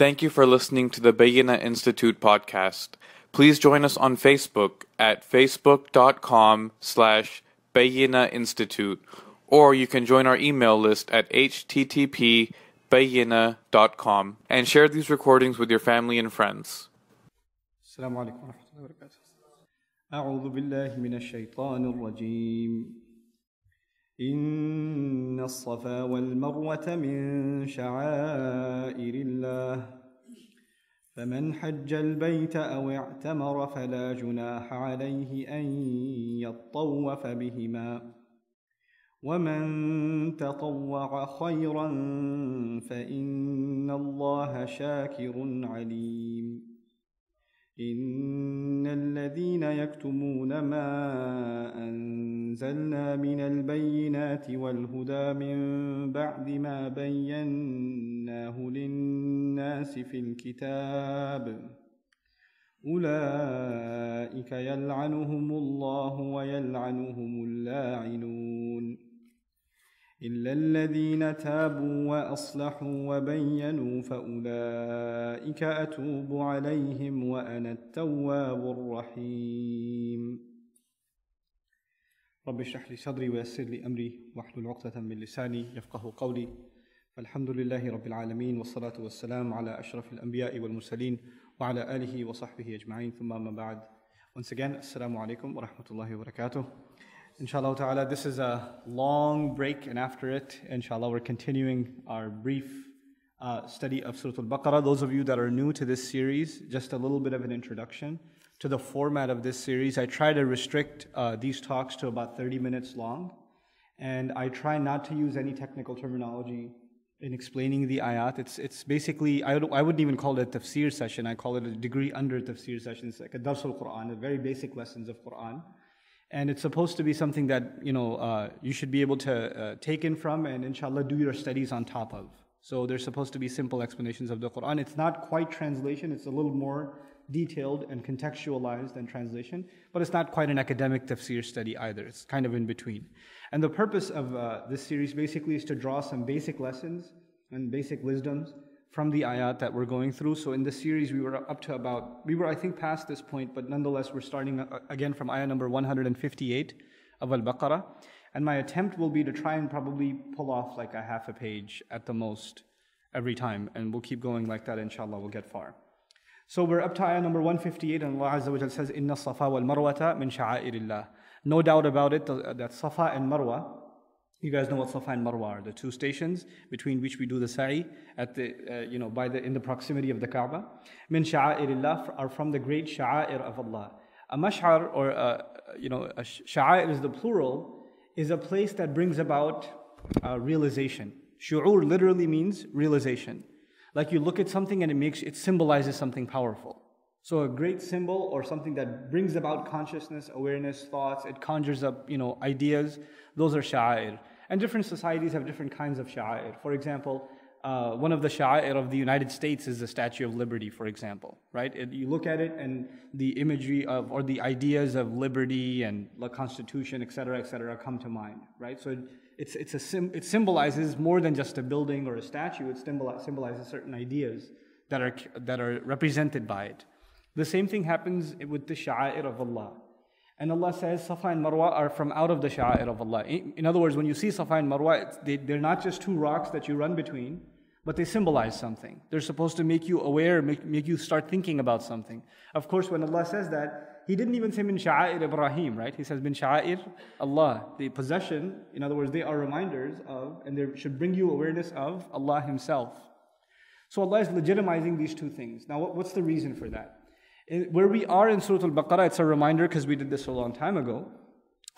Thank you for listening to the Bayina Institute podcast. Please join us on Facebook at facebook.com slash Bayina Institute, or you can join our email list at http bayina.com and share these recordings with your family and friends. السلام عليكم ورحمة الله وبركاته. أعوذ إن الصفا والمروة من شعائر الله فمن حج البيت أو اعتمر فلا جناح عليه أن يطوف بهما ومن تطوع خيرا فإن الله شاكر عليم إن الذين يكتمون ما أنزلنا من البينات والهدى من بعد ما بيناه للناس في الكتاب أولئك يلعنهم الله ويلعنهم اللاعنون إلا الذين تابوا وأصلحوا وبينوا فأولئك أتوب عليهم وأنا التواب الرحيم رب اشرح لي صدري ويسر لي أمري واحلل عقدة من لساني يفقه قولي فالحمد لله رب العالمين والصلاة والسلام على أشرف الأنبياء والمرسلين وعلى آله وصحبه أجمعين ثم ما بعد Once again, Assalamu alaikum wa rahmatullahi wa barakatuh. Inshallah ta'ala, this is a long break, and after it, inshallah, we're continuing our brief uh, study of Surah Al Baqarah. Those of you that are new to this series, just a little bit of an introduction to the format of this series. I try to restrict uh, these talks to about 30 minutes long, and I try not to use any technical terminology in explaining the ayat. It's, it's basically, I, would, I wouldn't even call it a tafsir session, I call it a degree under tafsir session. It's like a dars al Quran, very basic lessons of Quran and it's supposed to be something that you know uh, you should be able to uh, take in from and inshallah do your studies on top of so there's supposed to be simple explanations of the quran it's not quite translation it's a little more detailed and contextualized than translation but it's not quite an academic tafsir study either it's kind of in between and the purpose of uh, this series basically is to draw some basic lessons and basic wisdoms from the ayat that we're going through. So in this series, we were up to about, we were, I think, past this point, but nonetheless, we're starting uh, again from ayah number 158 of Al Baqarah. And my attempt will be to try and probably pull off like a half a page at the most every time. And we'll keep going like that, inshallah, we'll get far. So we're up to ayah number 158, and Allah Azza wa says, Inna Safa wal Marwata min No doubt about it that Safa and Marwa you guys know what Safa and Marwa are, the two stations between which we do the sa'i at the, uh, you know, by the, in the proximity of the Kaaba. Min sha'airillah are from the great sha'air of Allah. A mash'ar or, a, uh, you know, a sha'air is the plural, is a place that brings about uh, realization. Shu'ur literally means realization. Like you look at something and it makes, it symbolizes something powerful. So a great symbol or something that brings about consciousness, awareness, thoughts, it conjures up, you know, ideas, those are sha'air. And different societies have different kinds of shā'ir. For example, uh, one of the shā'ir of the United States is the Statue of Liberty, for example, right? It, you look at it and the imagery of, or the ideas of liberty and the Constitution, et cetera, et cetera, come to mind, right? So it, it's, it's a sim, it symbolizes more than just a building or a statue, it symbolizes certain ideas that are, that are represented by it. The same thing happens with the shā'ir of Allah. And Allah says Safa and Marwa are from out of the Sha'air of Allah. In other words, when you see Safa and Marwa, they, they're not just two rocks that you run between, but they symbolize something. They're supposed to make you aware, make, make you start thinking about something. Of course, when Allah says that, He didn't even say min Sha'air Ibrahim, right? He says min Sha'air Allah. The possession, in other words, they are reminders of, and they should bring you awareness of Allah Himself. So Allah is legitimizing these two things. Now, what's the reason for that? where we are in Surah Al Baqarah, it's a reminder because we did this a long time ago.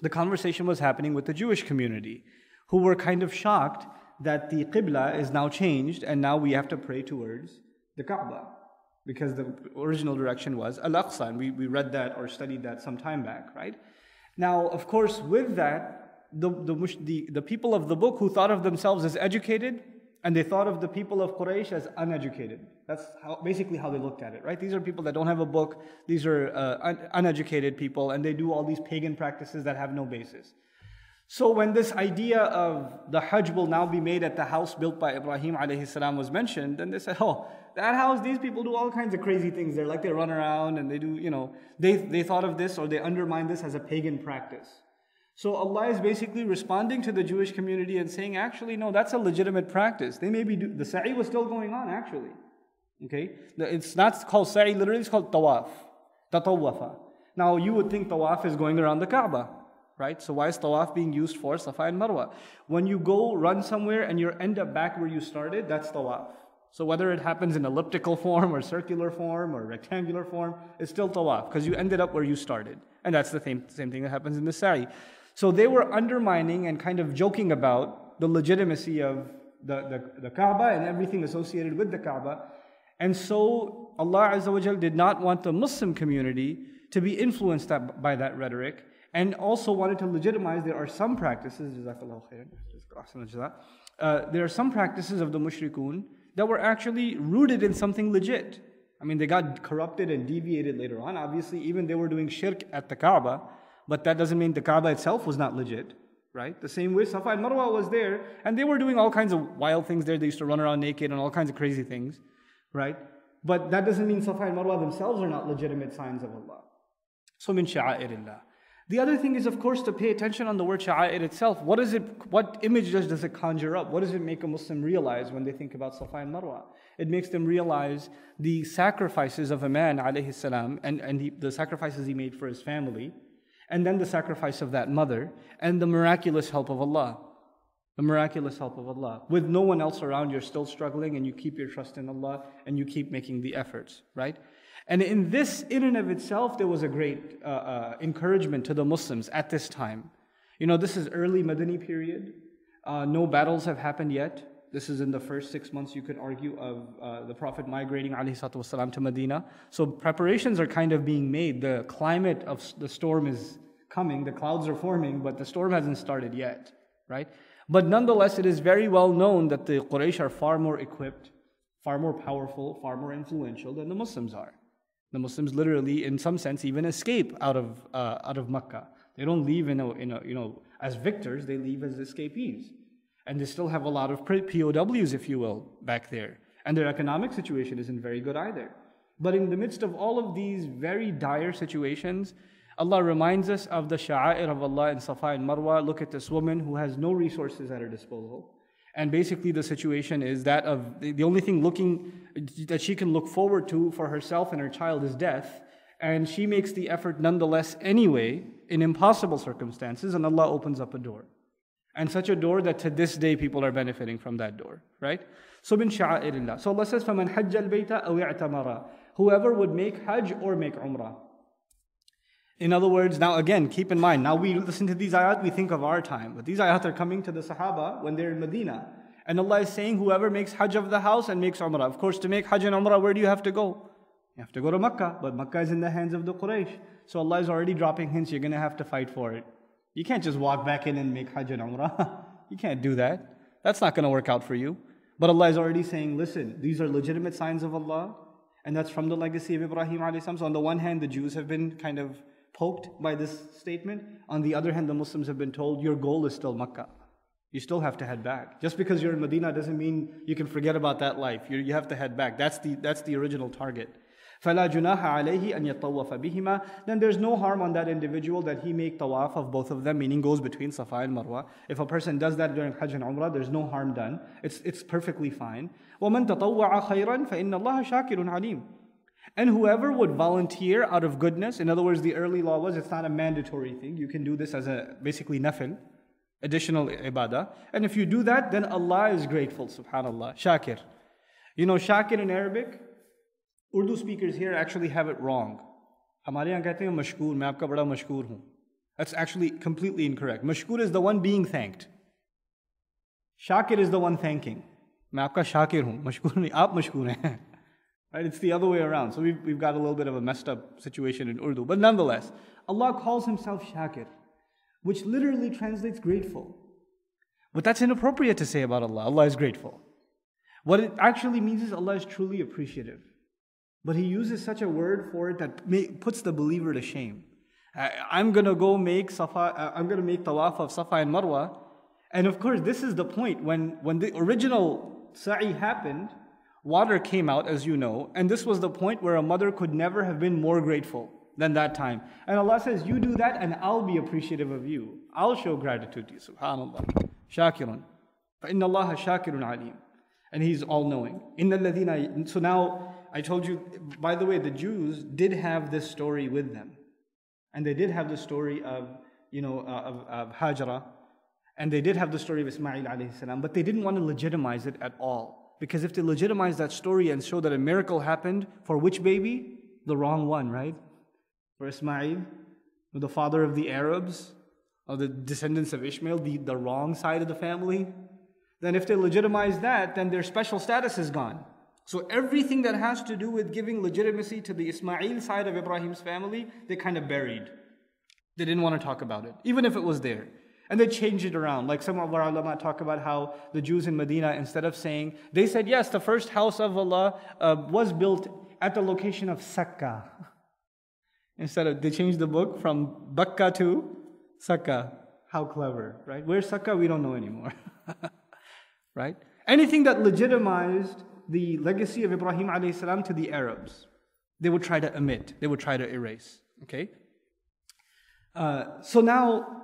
The conversation was happening with the Jewish community, who were kind of shocked that the Qibla is now changed and now we have to pray towards the Kaaba because the original direction was Al Aqsa. And we, we read that or studied that some time back, right? Now, of course, with that, the, the, the, the people of the book who thought of themselves as educated and they thought of the people of Quraysh as uneducated. That's how, basically how they looked at it, right? These are people that don't have a book. These are uh, un- uneducated people, and they do all these pagan practices that have no basis. So when this idea of the Hajj will now be made at the house built by Ibrahim alayhi salam was mentioned, then they said, oh, that house, these people do all kinds of crazy things. They're like they run around and they do, you know, they, they thought of this or they undermined this as a pagan practice. So Allah is basically responding to the Jewish community and saying, actually, no, that's a legitimate practice. They may be, do- the sa'i was still going on, actually. Okay? It's not called sa'i, literally, it's called tawaf. Tatawafa. Now, you would think tawaf is going around the Kaaba, right? So, why is tawaf being used for Safa and Marwa? When you go run somewhere and you end up back where you started, that's tawaf. So, whether it happens in elliptical form or circular form or rectangular form, it's still tawaf because you ended up where you started. And that's the same, same thing that happens in the sa'i. So they were undermining and kind of joking about the legitimacy of the, the, the Kaaba and everything associated with the Kaaba. And so Allah Azza wa did not want the Muslim community to be influenced by that rhetoric and also wanted to legitimize there are some practices, uh, there are some practices of the mushrikun that were actually rooted in something legit. I mean, they got corrupted and deviated later on. Obviously, even they were doing shirk at the Kaaba. But that doesn't mean the Kaaba itself was not legit, right? The same way Safa and Marwa was there, and they were doing all kinds of wild things there. They used to run around naked and all kinds of crazy things, right? But that doesn't mean Safa and Marwa themselves are not legitimate signs of Allah. So min sha'airillah. The other thing is, of course, to pay attention on the word sha'air itself. What is it? What image does, it conjure up? What does it make a Muslim realize when they think about Safa and Marwa? It makes them realize the sacrifices of a man, alayhi salam, and, and the, the sacrifices he made for his family, and then the sacrifice of that mother, and the miraculous help of Allah. The miraculous help of Allah. With no one else around, you're still struggling and you keep your trust in Allah and you keep making the efforts, right? And in this, in and of itself, there was a great uh, uh, encouragement to the Muslims at this time. You know, this is early Madani period. Uh, no battles have happened yet. This is in the first six months, you could argue, of uh, the Prophet migrating والسلام, to Medina. So preparations are kind of being made. The climate of the storm is coming, the clouds are forming, but the storm hasn't started yet, right? But nonetheless, it is very well known that the Quraysh are far more equipped, far more powerful, far more influential than the Muslims are. The Muslims literally, in some sense, even escape out of, uh, out of Mecca. They don't leave in a, in a, you know, as victors, they leave as escapees. And they still have a lot of POWs, if you will, back there. And their economic situation isn't very good either. But in the midst of all of these very dire situations, Allah reminds us of the sha'air of Allah in Safa and Marwa. Look at this woman who has no resources at her disposal. And basically, the situation is that of the only thing looking that she can look forward to for herself and her child is death. And she makes the effort nonetheless, anyway, in impossible circumstances, and Allah opens up a door. And such a door that to this day people are benefiting from that door, right? So bin sha'airillah. So Allah says, فَمَنْ حَجَّ الْبَيْتَ أَوْ اِعْتَمَرَ Whoever would make hajj or make umrah. In other words, now again, keep in mind, now we listen to these ayat, we think of our time. But these ayat are coming to the Sahaba when they're in Medina. And Allah is saying, whoever makes hajj of the house and makes umrah. Of course, to make hajj and umrah, where do you have to go? You have to go to Makkah, but Makkah is in the hands of the Quraysh. So Allah is already dropping hints, you're going to have to fight for it. You can't just walk back in and make Hajj and Umrah. you can't do that. That's not going to work out for you. But Allah is already saying, listen, these are legitimate signs of Allah, and that's from the legacy of Ibrahim. So, on the one hand, the Jews have been kind of poked by this statement. On the other hand, the Muslims have been told, your goal is still Makkah. You still have to head back. Just because you're in Medina doesn't mean you can forget about that life. you you have to head back. That's the, that's the original target. Then there's no harm on that individual that he make tawaf of both of them, meaning goes between Safa and Marwa. If a person does that during Hajj and Umrah, there's no harm done. It's, it's perfectly fine. and whoever would volunteer out of goodness, in other words, the early law was it's not a mandatory thing. You can do this as a basically nafil, additional ibadah. And if you do that, then Allah is grateful, subhanAllah. Shakir. You know, shakir in Arabic Urdu speakers here actually have it wrong. That's actually completely incorrect. Mashkur is the one being thanked. Shakir is the one thanking. Right? It's the other way around. So we've, we've got a little bit of a messed up situation in Urdu. But nonetheless, Allah calls himself Shakir, which literally translates grateful. But that's inappropriate to say about Allah. Allah is grateful. What it actually means is Allah is truly appreciative. But he uses such a word for it that puts the believer to shame. I, am going to go make Safa, uh, I'm going to make tawaf of Safa and Marwa. And of course, this is the point when, when the original sa'i happened, water came out, as you know, and this was the point where a mother could never have been more grateful than that time. And Allah says, You do that, and I'll be appreciative of you. I'll show gratitude to you. SubhanAllah. Shakirun. فَإِنَّ اللَّهَ شَاكِرٌ عَلِيمٌ And He's all knowing. إِنَّ الَّذِينَ So now, I told you, by the way, the Jews did have this story with them. And they did have the story of, you know, uh, of, of Hajra. And they did have the story of Ismail alayhi salam, but they didn't want to legitimize it at all. Because if they legitimize that story and show that a miracle happened for which baby? The wrong one, right? For Ismail, the father of the Arabs, or the descendants of Ishmael, the, the wrong side of the family. Then if they legitimize that, then their special status is gone. So everything that has to do with giving legitimacy to the Ismail side of Ibrahim's family, they kind of buried. They didn't want to talk about it, even if it was there. And they changed it around. Like some of our ulama talk about how the Jews in Medina, instead of saying, they said, yes, the first house of Allah uh, was built at the location of Sakka. Instead of, they changed the book from Bakka to Sakka. How clever, right? Where's Sakka? We don't know anymore. right? Anything that legitimized the legacy of Ibrahim alayhi salam to the Arabs. They would try to omit, they would try to erase. Okay? Uh, so now,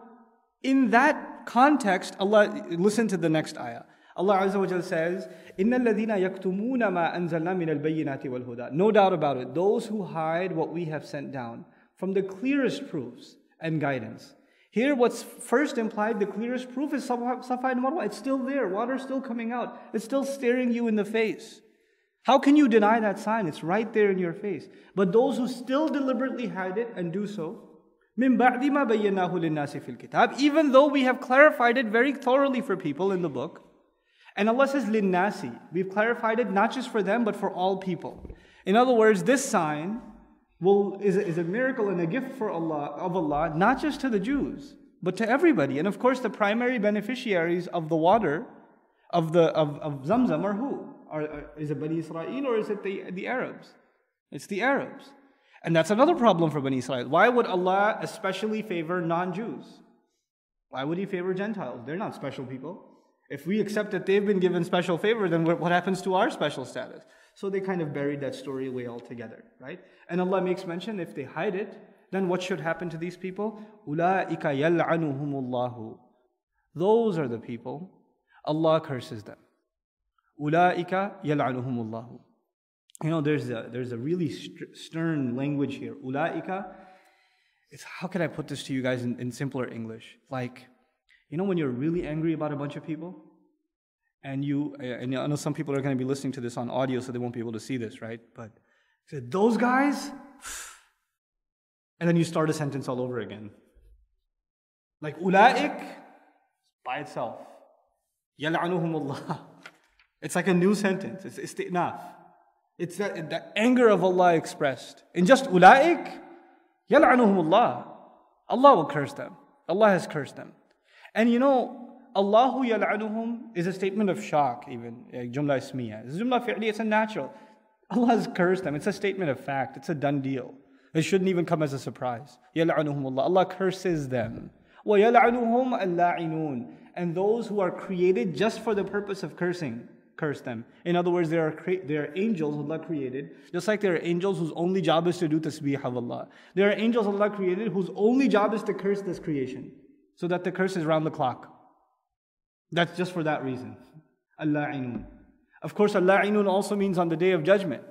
in that context, Allah, listen to the next ayah. Allah Azza wa says, إِنَّ الَّذِينَ يَكْتُمُونَ مَا أَنزَلْنَا مِنَ الْبَيِّنَاتِ وَالْهُدَى No doubt about it, those who hide what we have sent down from the clearest proofs and guidance here, what's first implied, the clearest proof is Safa and Marwa. It's still there. Water's still coming out. It's still staring you in the face. How can you deny that sign? It's right there in your face. But those who still deliberately hide it and do so, even though we have clarified it very thoroughly for people in the book, and Allah says linnasi, we've clarified it not just for them but for all people. In other words, this sign will, is, is a miracle and a gift for Allah, of Allah, not just to the Jews, but to everybody. And of course, the primary beneficiaries of the water of, the, of, of Zamzam are who? Are, are, is it Bani Israel or is it the, the Arabs? It's the Arabs. And that's another problem for Bani Israel. Why would Allah especially favor non Jews? Why would He favor Gentiles? They're not special people. If we accept that they've been given special favor, then what happens to our special status? So they kind of buried that story away altogether, right? And Allah makes mention if they hide it, then what should happen to these people? Ulaika يَلْعَنُهُمُ Those are the people Allah curses them. Ulaika يَلْعَنُهُمُ You know, there's a, there's a really st- stern language here. Ulaika. It's how can I put this to you guys in, in simpler English? Like, you know when you're really angry about a bunch of people? And you, and I know some people are going to be listening to this on audio, so they won't be able to see this, right? But said, Those guys? And then you start a sentence all over again. Like, Ula'ik by itself. Allah. It's like a new sentence. It's isti'naf. It's the, the anger of Allah expressed. In just ula'ik, yal'anuhumullah. Allah Allah will curse them. Allah has cursed them. And you know, Allahu yal'anuhum is a statement of shock even. Jumla ismiya. It's jumla fi'li, it's a natural. Allah has cursed them. It's a statement of fact, it's a done deal. It shouldn't even come as a surprise. Allah. Allah curses them. And those who are created just for the purpose of cursing, curse them. In other words, there are, cre- there are angels Allah created, just like there are angels whose only job is to do tasbih of Allah. There are angels Allah created whose only job is to curse this creation, so that the curse is round the clock. That's just for that reason. Allah of course, al-la'inun also means on the day of judgment.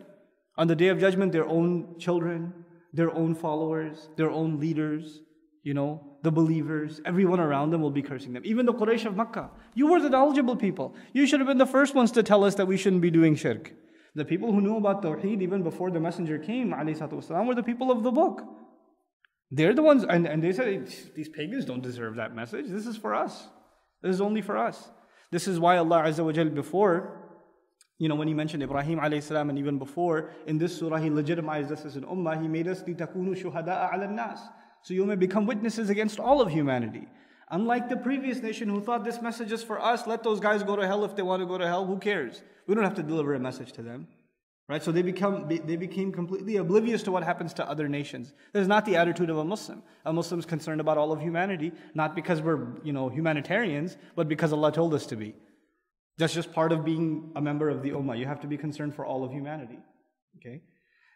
On the day of judgment, their own children, their own followers, their own leaders, you know, the believers, everyone around them will be cursing them. Even the Quraysh of Makkah. You were the knowledgeable people. You should have been the first ones to tell us that we shouldn't be doing shirk. The people who knew about Tawheed even before the messenger came, والسلام, were the people of the book. They're the ones, and, and they said, these pagans don't deserve that message. This is for us. This is only for us. This is why Allah Azza wa Jal before you know, when he mentioned Ibrahim alayhi salam and even before, in this surah he legitimized us as an ummah, he made us litakunu shuhada'a ala nas. So you may become witnesses against all of humanity. Unlike the previous nation who thought this message is for us, let those guys go to hell if they want to go to hell, who cares? We don't have to deliver a message to them. Right? So they become they became completely oblivious to what happens to other nations. That is not the attitude of a Muslim. A Muslim is concerned about all of humanity, not because we're, you know, humanitarians, but because Allah told us to be. That's just part of being a member of the Ummah. You have to be concerned for all of humanity. Okay?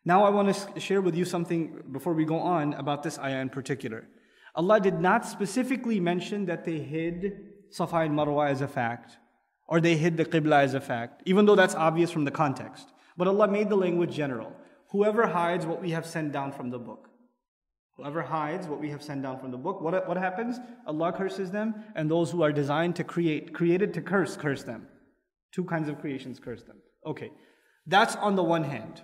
Now I want to share with you something before we go on about this ayah in particular. Allah did not specifically mention that they hid Safa and Marwa as a fact, or they hid the Qibla as a fact, even though that's obvious from the context. But Allah made the language general. Whoever hides what we have sent down from the book. Whoever hides what we have sent down from the book, what, what happens? Allah curses them, and those who are designed to create, created to curse, curse them. Two kinds of creations curse them. Okay, that's on the one hand.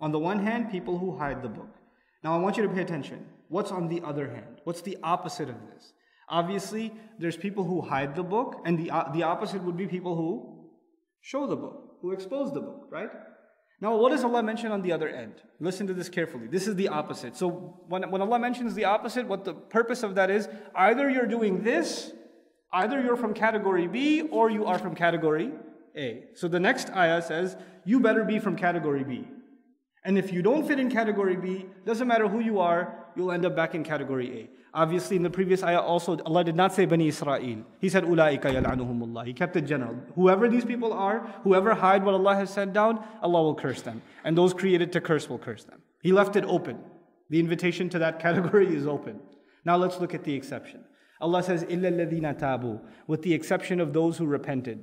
On the one hand, people who hide the book. Now I want you to pay attention. What's on the other hand? What's the opposite of this? Obviously, there's people who hide the book, and the, uh, the opposite would be people who show the book, who expose the book, right? Now, what does Allah mention on the other end? Listen to this carefully. This is the opposite. So, when, when Allah mentions the opposite, what the purpose of that is either you're doing this, either you're from category B, or you are from category a. So the next ayah says, You better be from category B. And if you don't fit in category B, doesn't matter who you are, you'll end up back in category A. Obviously, in the previous ayah also, Allah did not say Bani Israel. He said, Ulaika yal'anuhumullah. He kept it general. Whoever these people are, whoever hide what Allah has sent down, Allah will curse them. And those created to curse will curse them. He left it open. The invitation to that category is open. Now let's look at the exception. Allah says, إِلَّا الَّذِينَ تَابُوا With the exception of those who repented.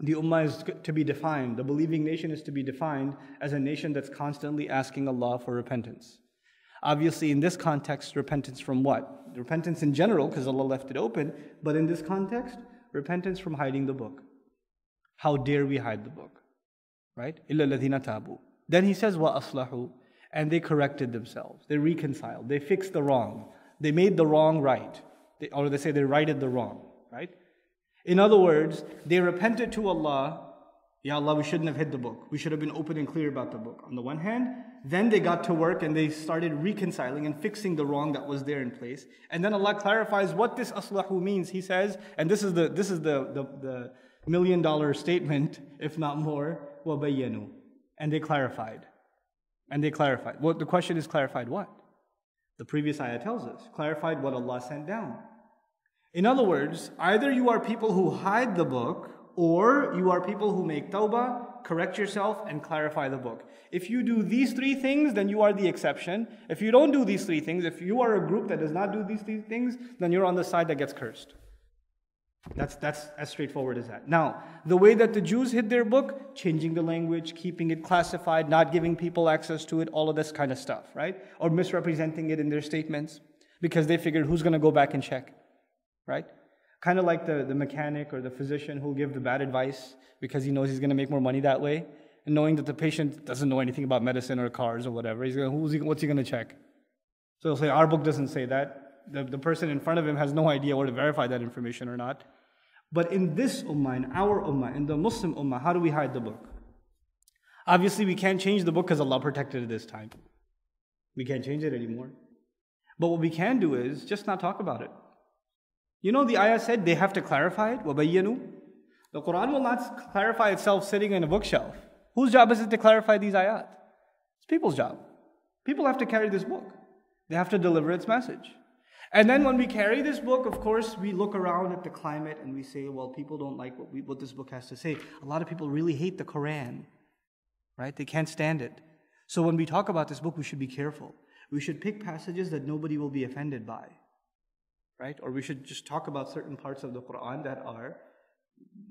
The Ummah is to be defined, the believing nation is to be defined as a nation that's constantly asking Allah for repentance. Obviously, in this context, repentance from what? Repentance in general, because Allah left it open, but in this context, repentance from hiding the book. How dare we hide the book? Right? Illa ladhina tabu. Then he says, wa aslahu. And they corrected themselves. They reconciled. They fixed the wrong. They made the wrong right. They, or they say they righted the wrong. Right? In other words, they repented to Allah. Ya Allah, we shouldn't have hid the book. We should have been open and clear about the book. On the one hand, then they got to work and they started reconciling and fixing the wrong that was there in place. And then Allah clarifies what this aslahu means. He says, and this is the this is the the, the million dollar statement, if not more, wabayanu. And they clarified. And they clarified. Well, the question is clarified what? The previous ayah tells us. Clarified what Allah sent down. In other words, either you are people who hide the book or you are people who make tawbah, correct yourself, and clarify the book. If you do these three things, then you are the exception. If you don't do these three things, if you are a group that does not do these three things, then you're on the side that gets cursed. That's, that's as straightforward as that. Now, the way that the Jews hid their book, changing the language, keeping it classified, not giving people access to it, all of this kind of stuff, right? Or misrepresenting it in their statements because they figured who's going to go back and check right? Kind of like the, the mechanic or the physician who'll give the bad advice because he knows he's going to make more money that way. And knowing that the patient doesn't know anything about medicine or cars or whatever, he's going, who's he, what's he going to check? So he'll say, our book doesn't say that. The, the person in front of him has no idea where to verify that information or not. But in this ummah, in our ummah, in the Muslim ummah, how do we hide the book? Obviously, we can't change the book because Allah protected it this time. We can't change it anymore. But what we can do is just not talk about it. You know, the ayah said they have to clarify it. وَبَيَّنُوا The Quran will not clarify itself sitting in a bookshelf. Whose job is it to clarify these ayat? It's people's job. People have to carry this book, they have to deliver its message. And then when we carry this book, of course, we look around at the climate and we say, well, people don't like what, we, what this book has to say. A lot of people really hate the Quran, right? They can't stand it. So when we talk about this book, we should be careful. We should pick passages that nobody will be offended by right? Or we should just talk about certain parts of the Quran that are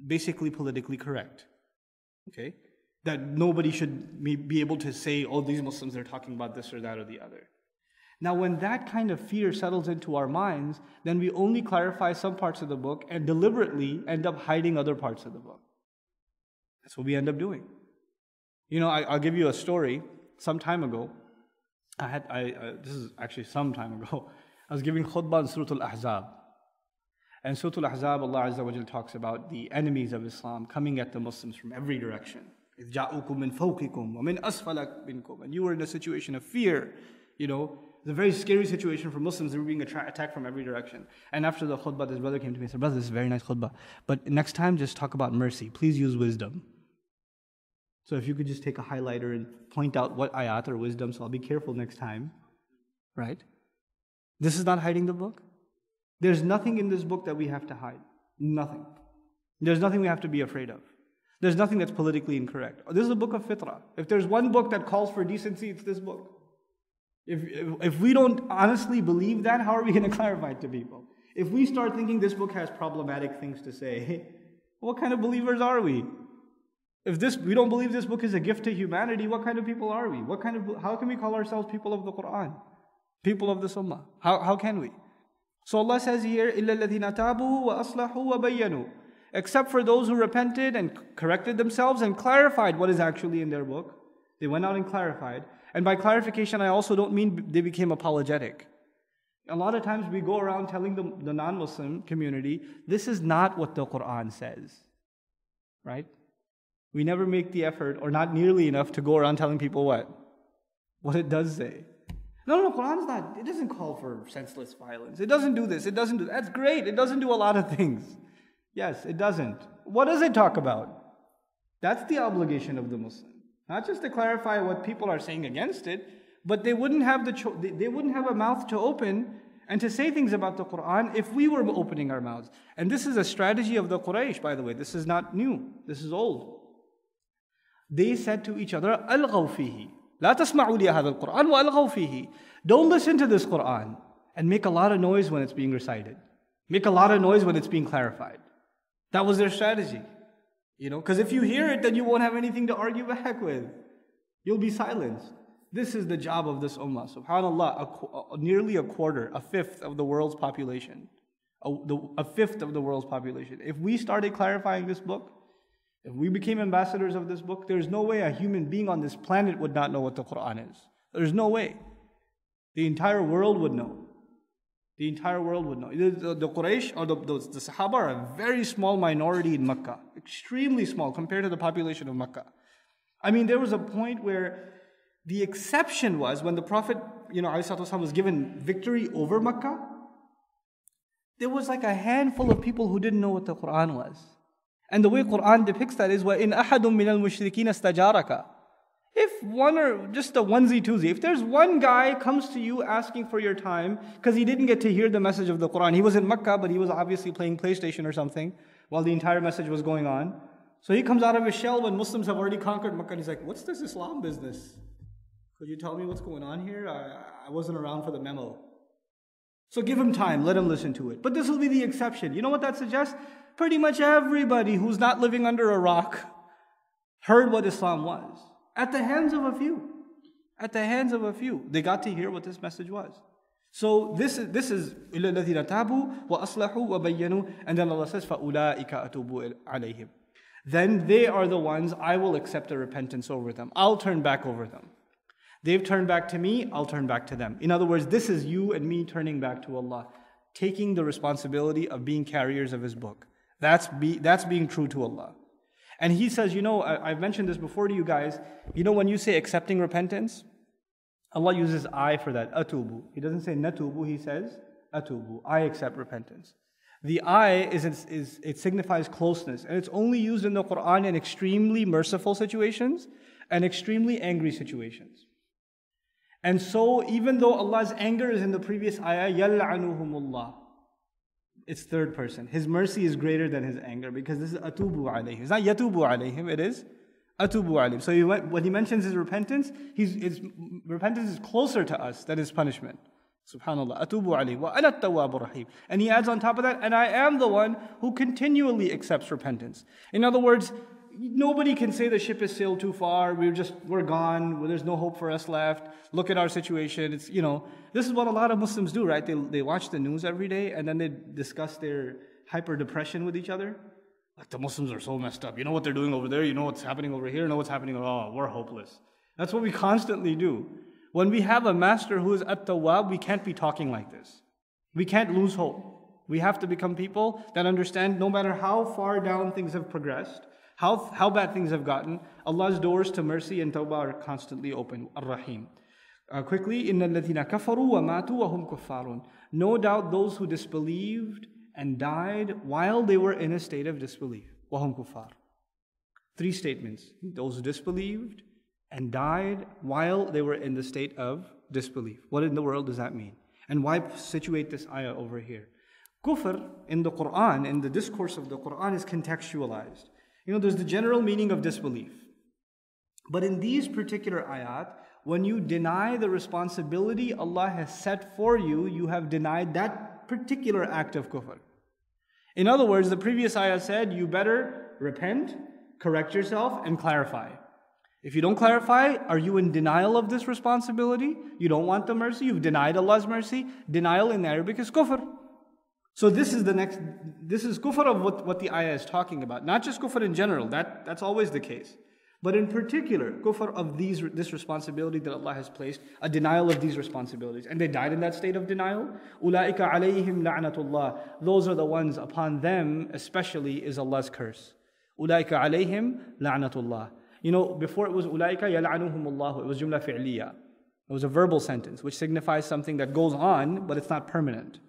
basically politically correct, okay? That nobody should be able to say, oh, these Muslims are talking about this or that or the other. Now, when that kind of fear settles into our minds, then we only clarify some parts of the book and deliberately end up hiding other parts of the book. That's what we end up doing. You know, I, will give you a story. Some time ago, I had, I, uh, this is actually some time ago, I was giving khutbah on Surah Al Ahzab. And Surah Al Ahzab, Allah Azza wa Jal talks about the enemies of Islam coming at the Muslims from every direction. Ja'ukum min مِّن فَوْقِكُمْ وَمِنْ Asfalak مِنْكُمْ And you were in a situation of fear, you know. It's a very scary situation for Muslims. They were being attacked from every direction. And after the khutbah, this brother came to me and said, Brother, this is a very nice khutbah. But next time, just talk about mercy. Please use wisdom. So if you could just take a highlighter and point out what ayat or wisdom, so I'll be careful next time, right? This is not hiding the book. There's nothing in this book that we have to hide. Nothing. There's nothing we have to be afraid of. There's nothing that's politically incorrect. This is a book of fitrah. If there's one book that calls for decency, it's this book. If, if, if we don't honestly believe that, how are we going to clarify it to people? If we start thinking this book has problematic things to say, what kind of believers are we? If this, we don't believe this book is a gift to humanity, what kind of people are we? What kind of, how can we call ourselves people of the Quran? people of this ummah. How, how can we? So Allah says here, إِلَّا الَّذِينَ تَابُوا وَأَصْلَحُوا وَبَيَّنُوا Except for those who repented and corrected themselves and clarified what is actually in their book. They went out and clarified. And by clarification, I also don't mean they became apologetic. A lot of times we go around telling the, the non Muslim community, this is not what the Quran says. Right? We never make the effort, or not nearly enough, to go around telling people what? What it does say. No, no, Quran's not, it doesn't call for senseless violence. It doesn't do this, it doesn't do that. That's great, it doesn't do a lot of things. Yes, it doesn't. What does it talk about? That's the obligation of the Muslim. Not just to clarify what people are saying against it, but they wouldn't have the cho- they wouldn't have a mouth to open and to say things about the Quran if we were opening our mouths. And this is a strategy of the Quraysh, by the way. This is not new. This is old. They said to each other, "Al-ghawfihi." لا تسمعوا لي هذا القرآن وألغوا فيه. Don't listen to this Quran and make a lot of noise when it's being recited. Make a lot of noise when it's being clarified. That was their strategy. You know, because if you hear it, then you won't have anything to argue back with. You'll be silenced. This is the job of this ummah. SubhanAllah, a, a, nearly a quarter, a fifth of the world's population. A, the, a fifth of the world's population. If we started clarifying this book, if we became ambassadors of this book, there's no way a human being on this planet would not know what the Quran is. There's no way. The entire world would know. The entire world would know. The, the, the Quraysh or the, the, the Sahaba are a very small minority in Mecca, extremely small compared to the population of Mecca. I mean, there was a point where the exception was when the Prophet, you know, والسلام, was given victory over Mecca, there was like a handful of people who didn't know what the Quran was. And the way Quran depicts that is where in ahadum min al mushrikin stajaraka. If one or just a onesie twosie, if there's one guy comes to you asking for your time because he didn't get to hear the message of the Quran, he was in Mecca but he was obviously playing PlayStation or something while the entire message was going on. So he comes out of his shell when Muslims have already conquered Mecca and he's like, "What's this Islam business? Could you tell me what's going on here? I, I wasn't around for the memo." So give him time, let him listen to it. But this will be the exception. You know what that suggests? Pretty much everybody who's not living under a rock heard what Islam was at the hands of a few. At the hands of a few. They got to hear what this message was. So this is this is wa aslahu wa وَبَيَّنُوا And then Allah says, فَأُولَٰئِكَ أَتُوبُ عَلَيْهِمْ Then they are the ones I will accept a repentance over them. I'll turn back over them. They've turned back to me, I'll turn back to them. In other words, this is you and me turning back to Allah, taking the responsibility of being carriers of His book. That's, be, that's being true to Allah. And He says, you know, I, I've mentioned this before to you guys. You know, when you say accepting repentance, Allah uses I for that, atubu. He doesn't say natubu, He says atubu. I accept repentance. The I is, is, it signifies closeness, and it's only used in the Quran in extremely merciful situations and extremely angry situations. And so, even though Allah's anger is in the previous ayah, يَلْعَنُهُمُ It's third person. His mercy is greater than his anger because this is atubu alayhim. It's not yatubu alayhim, it is atubu alayhim. So he went, when he mentions his repentance, his repentance is closer to us than his punishment. Subhanallah. Atubu alayhi wa ana tawwabur rahim. And he adds on top of that, and I am the one who continually accepts repentance. In other words, nobody can say the ship has sailed too far. We're just, we're gone. Well, there's no hope for us left. Look at our situation. It's, you know, this is what a lot of Muslims do, right? They, they watch the news every day and then they discuss their hyper depression with each other. Like the Muslims are so messed up. You know what they're doing over there. You know what's happening over here. You know what's happening. Oh, we're hopeless. That's what we constantly do. When we have a master who is at the tawab, we can't be talking like this. We can't lose hope. We have to become people that understand no matter how far down things have progressed, how, how bad things have gotten, Allah's doors to mercy and tawbah are constantly open. Ar-Rahim. Uh, quickly, إِنَّ الَّذِينَ كَفَرُوا وَمَاتُوا No doubt those who disbelieved and died while they were in a state of disbelief. Wahum كُفَّارٌ Three statements. Those who disbelieved and died while they were in the state of disbelief. What in the world does that mean? And why situate this ayah over here? Kufr in the Quran, in the discourse of the Quran, is contextualized. You know, there's the general meaning of disbelief. But in these particular ayat, when you deny the responsibility Allah has set for you, you have denied that particular act of kufr. In other words, the previous ayah said, you better repent, correct yourself, and clarify. If you don't clarify, are you in denial of this responsibility? You don't want the mercy, you've denied Allah's mercy. Denial in Arabic is kufr. So this is the next, this is kufr of what, what the ayah is talking about. Not just kufr in general, that, that's always the case. But in particular, kufr of these, this responsibility that Allah has placed, a denial of these responsibilities. And they died in that state of denial. Ulaika عَلَيْهِمْ لَعْنَةُ Those are the ones, upon them especially is Allah's curse. Ulaika عَلَيْهِمْ لَعْنَةُ You know, before it was ulaika يَلْعَنُهُمُ Allah. It was jumla fi'liya. It was a verbal sentence, which signifies something that goes on, but it's not permanent.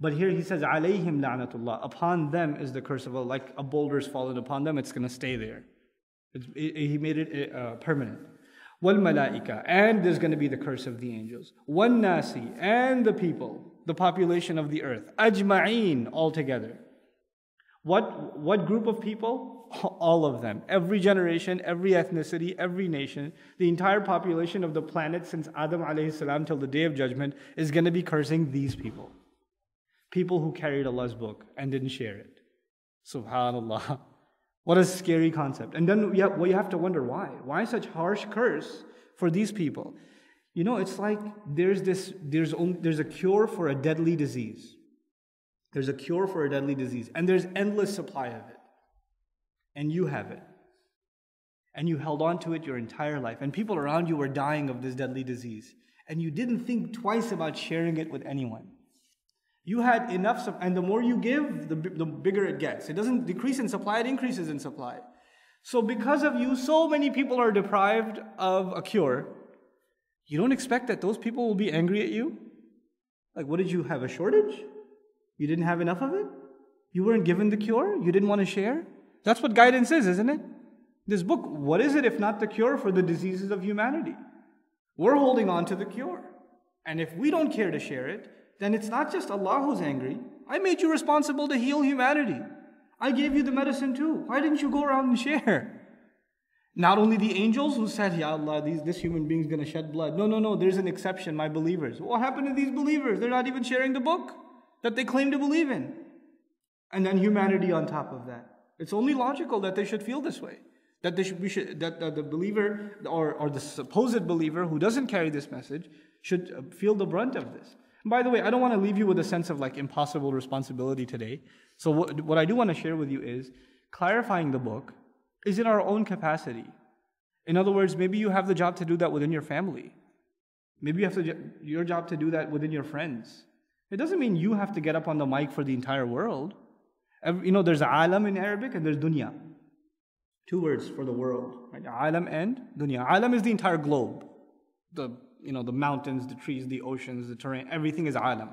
But here he says, alayhim la'natullah. Upon them is the curse of Allah. Like a boulder's fallen upon them, it's going to stay there. It, it, he made it uh, uh, permanent. Wal malaika. And there's going to be the curse of the angels. One nasi. And the people, the population of the earth. ajma'in All together. What, what group of people? All of them. Every generation, every ethnicity, every nation, the entire population of the planet since Adam alayhi salam till the day of judgment is going to be cursing these people people who carried Allah's book and didn't share it. Subhanallah. What a scary concept. And then you have, well, you have to wonder why. Why such harsh curse for these people? You know, it's like there's this there's only, there's a cure for a deadly disease. There's a cure for a deadly disease, and there's endless supply of it. And you have it. And you held on to it your entire life. And people around you were dying of this deadly disease. And you didn't think twice about sharing it with anyone. You had enough, and the more you give, the, the bigger it gets. It doesn't decrease in supply, it increases in supply. So, because of you, so many people are deprived of a cure. You don't expect that those people will be angry at you? Like, what did you have? A shortage? You didn't have enough of it? You weren't given the cure? You didn't want to share? That's what guidance is, isn't it? This book, what is it if not the cure for the diseases of humanity? We're holding on to the cure. And if we don't care to share it, then it's not just Allah who's angry. I made you responsible to heal humanity. I gave you the medicine too. Why didn't you go around and share? Not only the angels who said, Ya Allah, these, this human being is gonna shed blood. No, no, no, there's an exception, my believers. What happened to these believers? They're not even sharing the book that they claim to believe in. And then humanity on top of that. It's only logical that they should feel this way. That, they should, we should, that, that the believer or, or the supposed believer who doesn't carry this message should feel the brunt of this. By the way, I don't want to leave you with a sense of like impossible responsibility today. So, what, what I do want to share with you is clarifying the book is in our own capacity. In other words, maybe you have the job to do that within your family. Maybe you have to, your job to do that within your friends. It doesn't mean you have to get up on the mic for the entire world. you know, there's alam in Arabic and there's dunya. Two words for the world. Right? Alam and dunya. Alam is the entire globe, the you know, the mountains, the trees, the oceans, the terrain, everything is alam.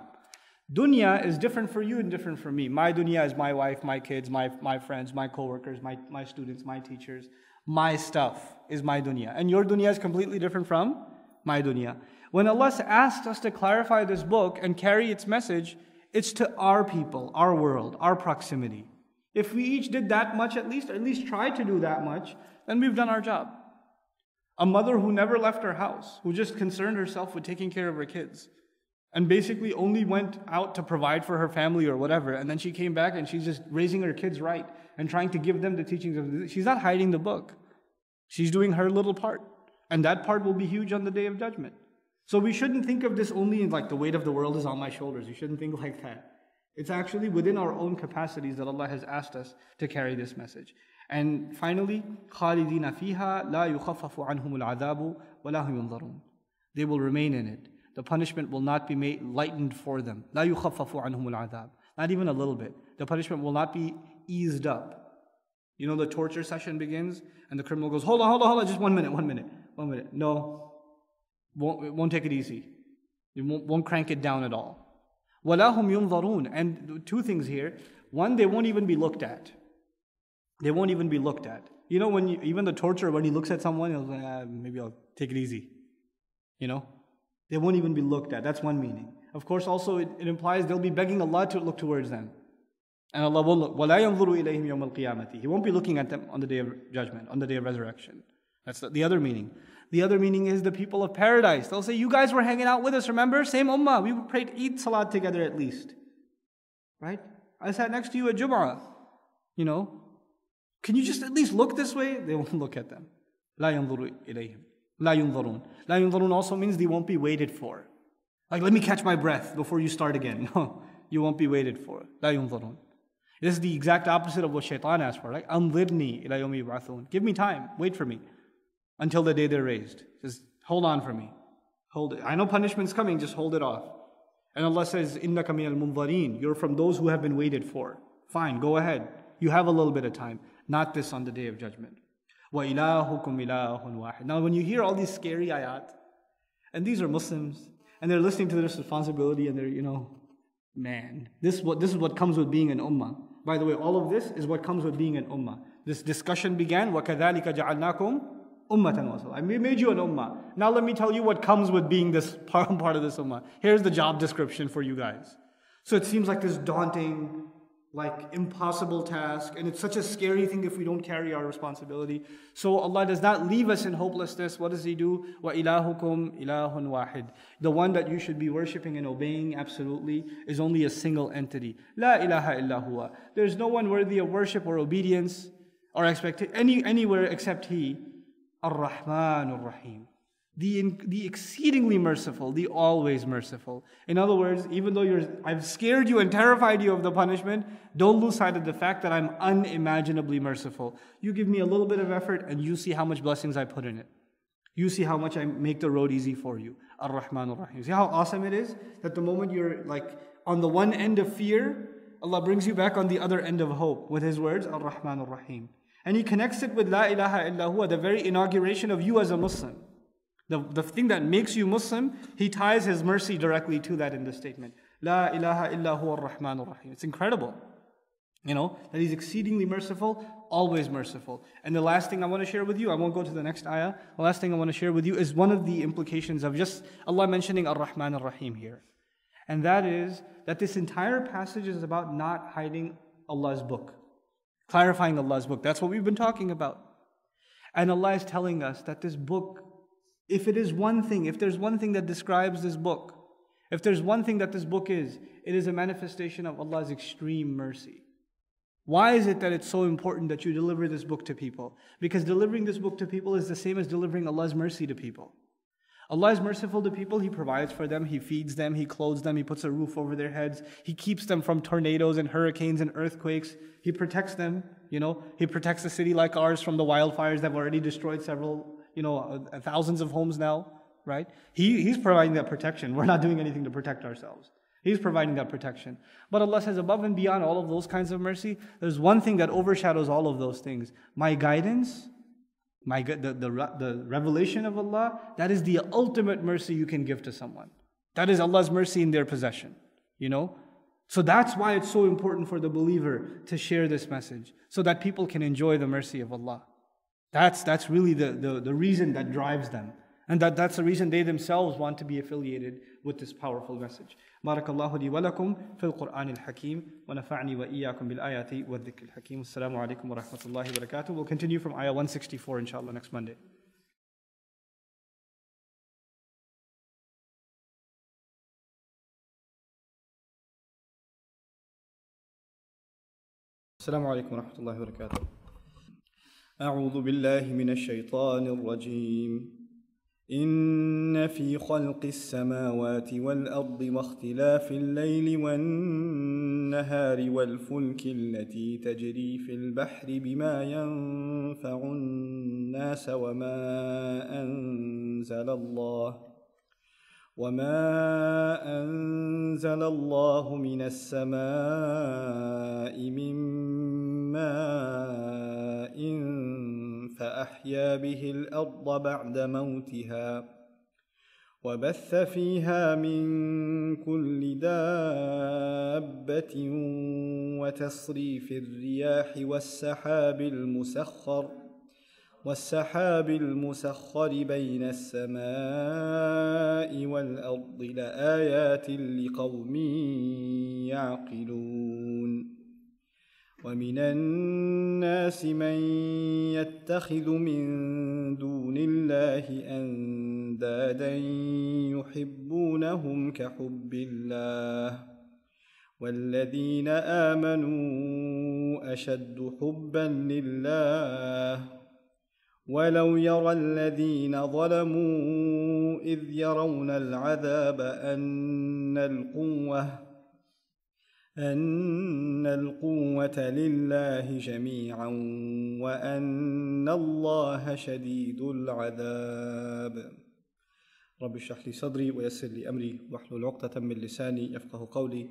Dunya is different for you and different for me. My dunya is my wife, my kids, my, my friends, my coworkers, my, my students, my teachers. My stuff is my dunya. And your dunya is completely different from my dunya. When Allah asked us to clarify this book and carry its message, it's to our people, our world, our proximity. If we each did that much at least, or at least try to do that much, then we've done our job. A mother who never left her house, who just concerned herself with taking care of her kids, and basically only went out to provide for her family or whatever. And then she came back and she's just raising her kids right and trying to give them the teachings of the. She's not hiding the book, she's doing her little part. And that part will be huge on the day of judgment. So we shouldn't think of this only in like the weight of the world is on my shoulders. You shouldn't think like that. It's actually within our own capacities that Allah has asked us to carry this message. And finally, خالدين فيها لا يخفف عنهم العذاب ولا هم ينظرون. They will remain in it. The punishment will not be made lightened for them. لا يخفف عنهم العذاب. Not even a little bit. The punishment will not be eased up. You know, the torture session begins, and the criminal goes, Hold on, hold on, hold on, just one minute, one minute, one minute. No, won't, won't take it easy. It won't, won't crank it down at all. وَلَا هُمْ يُنظَرُونَ And two things here. One, they won't even be looked at. They won't even be looked at. You know, when you, even the torturer, when he looks at someone, he'll like, ah, maybe I'll take it easy. You know, they won't even be looked at. That's one meaning. Of course, also it, it implies they'll be begging Allah to look towards them. And Allah will look. وَلَا يَنْظُرُ إِلَيْهِمْ يَوْمَ الْقِيَامَةِ He won't be looking at them on the day of judgment, on the day of resurrection. That's the, the other meaning. The other meaning is the people of paradise. They'll say, You guys were hanging out with us, remember? Same ummah. We prayed Eid Salat together at least. Right? I sat next to you at Jum'ah. You know, can you just at least look this way? They won't look at them. لا ينظر إليهم لا ينظرون لا ينظرون also means they won't be waited for. Like, let me catch my breath before you start again. No, you won't be waited for. لا ينظرون This is the exact opposite of what shaitan asked for. Like, أنظرني إلى يوم يبعثون Give me time. Wait for me until the day they're raised. Just hold on for me. Hold it. I know punishment's coming. Just hold it off. And Allah says, إِنَّكَ مِنَ الْمُنظَرِينَ You're from those who have been waited for. Fine, go ahead. You have a little bit of time not this on the day of judgment. Now, when you hear all these scary ayat, and these are Muslims, and they're listening to this responsibility, and they're, you know, man, this is what, this is what comes with being an ummah. By the way, all of this is what comes with being an ummah. This discussion began, وَكَذَلِكَ جَعَلْنَاكُمْ ummatan wasala. I made you an ummah. Now let me tell you what comes with being this part, part of this ummah. Here's the job description for you guys. So it seems like this daunting, like impossible task and it's such a scary thing if we don't carry our responsibility so allah does not leave us in hopelessness what does he do wa ilahukum ilahun wahid the one that you should be worshiping and obeying absolutely is only a single entity la ilaha illa there's no one worthy of worship or obedience or expect any anywhere except he ar-rahman ar-rahim the, the exceedingly merciful, the always merciful. In other words, even though you're, I've scared you and terrified you of the punishment, don't lose sight of the fact that I'm unimaginably merciful. You give me a little bit of effort and you see how much blessings I put in it. You see how much I make the road easy for you. Ar-Rahman Ar-Rahim. See how awesome it is that the moment you're like on the one end of fear, Allah brings you back on the other end of hope with His words, Ar-Rahman Ar-Rahim. And He connects it with La ilaha illa huwa, the very inauguration of you as a Muslim. The, the thing that makes you Muslim, he ties his mercy directly to that in this statement. La ilaha illa huwa rahman rahim. It's incredible. You know, that he's exceedingly merciful, always merciful. And the last thing I want to share with you, I won't go to the next ayah. The last thing I want to share with you is one of the implications of just Allah mentioning Ar Rahman Ar Rahim here. And that is that this entire passage is about not hiding Allah's book, clarifying Allah's book. That's what we've been talking about. And Allah is telling us that this book if it is one thing, if there's one thing that describes this book, if there's one thing that this book is, it is a manifestation of Allah's extreme mercy. Why is it that it's so important that you deliver this book to people? Because delivering this book to people is the same as delivering Allah's mercy to people. Allah is merciful to people, He provides for them, He feeds them, He clothes them, He puts a roof over their heads, He keeps them from tornadoes and hurricanes and earthquakes, He protects them, you know, He protects a city like ours from the wildfires that have already destroyed several you know, uh, thousands of homes now, right? He, he's providing that protection. We're not doing anything to protect ourselves. He's providing that protection. But Allah says, above and beyond all of those kinds of mercy, there's one thing that overshadows all of those things. My guidance, my, the, the, the revelation of Allah, that is the ultimate mercy you can give to someone. That is Allah's mercy in their possession, you know? So that's why it's so important for the believer to share this message, so that people can enjoy the mercy of Allah. That's, that's really the, the, the reason that drives them. And that, that's the reason they themselves want to be affiliated with this powerful message. بارك الله لي ولكم في القرآن الحكيم ونفعني وإياكم بالآيات والذكر الحكيم والسلام عليكم ورحمة الله وبركاته. We'll continue from ayah 164 inshallah next Monday. السلام عليكم ورحمة الله وبركاته أعوذ بالله من الشيطان الرجيم إن في خلق السماوات والأرض واختلاف الليل والنهار والفلك التي تجري في البحر بما ينفع الناس وما أنزل الله وما أنزل الله من السماء من ماء فأحيا به الأرض بعد موتها وبث فيها من كل دابة وتصريف الرياح والسحاب المسخر والسحاب المسخر بين السماء والأرض لآيات لقوم يعقلون ومن الناس من يتخذ من دون الله اندادا يحبونهم كحب الله والذين امنوا اشد حبا لله ولو يرى الذين ظلموا اذ يرون العذاب ان القوه أن القوة لله جميعا وأن الله شديد العذاب رب اشرح لي صدري ويسر لي أمري واحلل عقدة من لساني يفقه قولي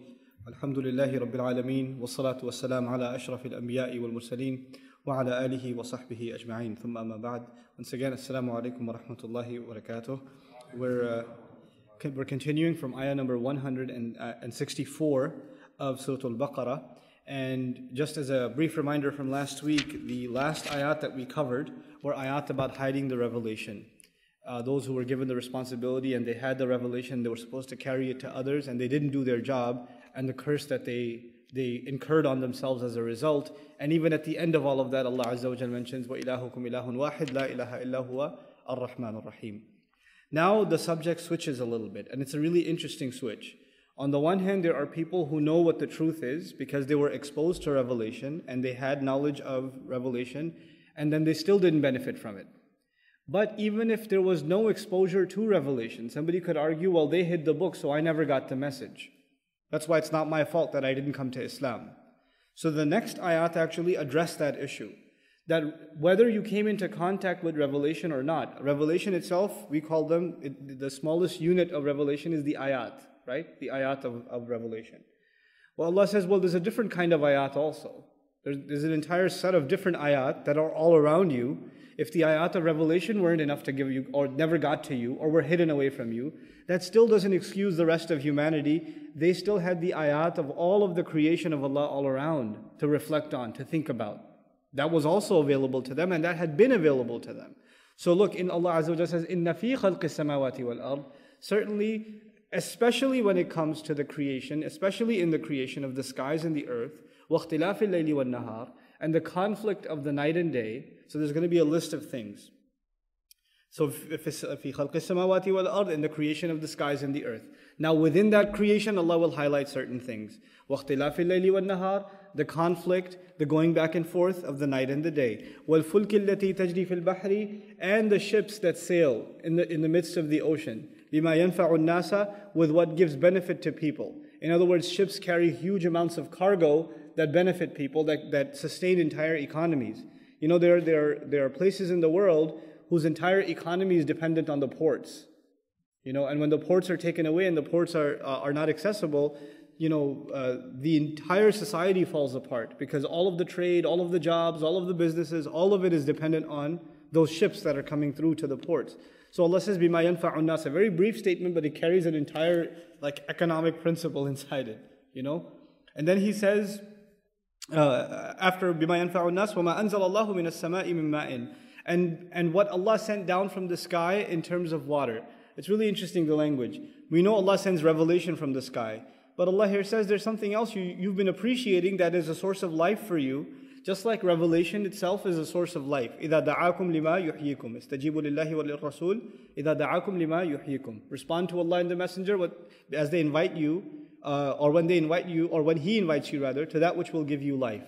الحمد لله رب العالمين والصلاة والسلام على أشرف الأنبياء والمرسلين وعلى آله وصحبه أجمعين ثم أما بعد Once again, السلام عليكم ورحمة الله وبركاته We're, uh, we're continuing from ayah number 164 of Surah Al-Baqarah. And just as a brief reminder from last week, the last ayat that we covered were ayat about hiding the revelation. Uh, those who were given the responsibility and they had the revelation, they were supposed to carry it to others and they didn't do their job, and the curse that they they incurred on themselves as a result. And even at the end of all of that, Allah Azza wa mentions, وَإِلَهُكُمْ إِلَهٌ وَاحِدْ لَا إِلَهَ إِلَّا هُوَ الرَّحْمَنُ الرَّحِيمُ Now the subject switches a little bit, and it's a really interesting switch. On the one hand, there are people who know what the truth is because they were exposed to revelation and they had knowledge of revelation, and then they still didn't benefit from it. But even if there was no exposure to revelation, somebody could argue, well, they hid the book, so I never got the message. That's why it's not my fault that I didn't come to Islam. So the next ayat actually addressed that issue. That whether you came into contact with revelation or not, revelation itself, we call them, it, the smallest unit of revelation is the ayat right? The ayat of, of revelation. Well, Allah says, well, there's a different kind of ayat also. There's, there's an entire set of different ayat that are all around you. If the ayat of revelation weren't enough to give you, or never got to you, or were hidden away from you, that still doesn't excuse the rest of humanity. They still had the ayat of all of the creation of Allah all around to reflect on, to think about. That was also available to them, and that had been available to them. So look, in Allah Azza wa says, in nafi khalqis samawati wal ard." Certainly, especially when it comes to the creation, especially in the creation of the skies and the earth, وَاخْتِلَافِ wa وَالنَّهَارِ and the conflict of the night and day. So there's going to be a list of things. So في خلق السماوات والأرض in the creation of the skies and the earth. Now within that creation, Allah will highlight certain things. وَاخْتِلَافِ wa وَالنَّهَارِ the conflict, the going back and forth of the night and the day. وَالْفُلْكِ الَّتِي تَجْرِي and the ships that sail in the, in the midst of the ocean. بِمَا يَنْفَعُ النَّاسَ with what gives benefit to people. In other words, ships carry huge amounts of cargo that benefit people, that, that sustain entire economies. You know, there, there, there are places in the world whose entire economy is dependent on the ports. You know, and when the ports are taken away and the ports are, uh, are not accessible, you know, uh, the entire society falls apart because all of the trade, all of the jobs, all of the businesses, all of it is dependent on those ships that are coming through to the ports. So Allah says, Bima yanfa'un nas, a very brief statement, but it carries an entire like economic principle inside it, you know? And then he says, uh, after Bima yanfa'un nas, وَمَا أَنزَلَ اللَّهُ مِنَ السَّمَاءِ مِن مَاءٍ and, and what Allah sent down from the sky in terms of water. It's really interesting, the language. We know Allah sends revelation from the sky. But Allah here says there's something else you, you've been appreciating that is a source of life for you just like revelation itself is a source of life. إِذَا دَعَاكُمْ لِمَا يُحْيِيكُمْ اسْتَجِيبُوا لِلَّهِ وَلِلرَّسُولِ إِذَا دَعَاكُمْ لِمَا يُحْيِيكُمْ Respond to Allah and the Messenger as they invite you, uh, or when they invite you, or when He invites you rather, to that which will give you life.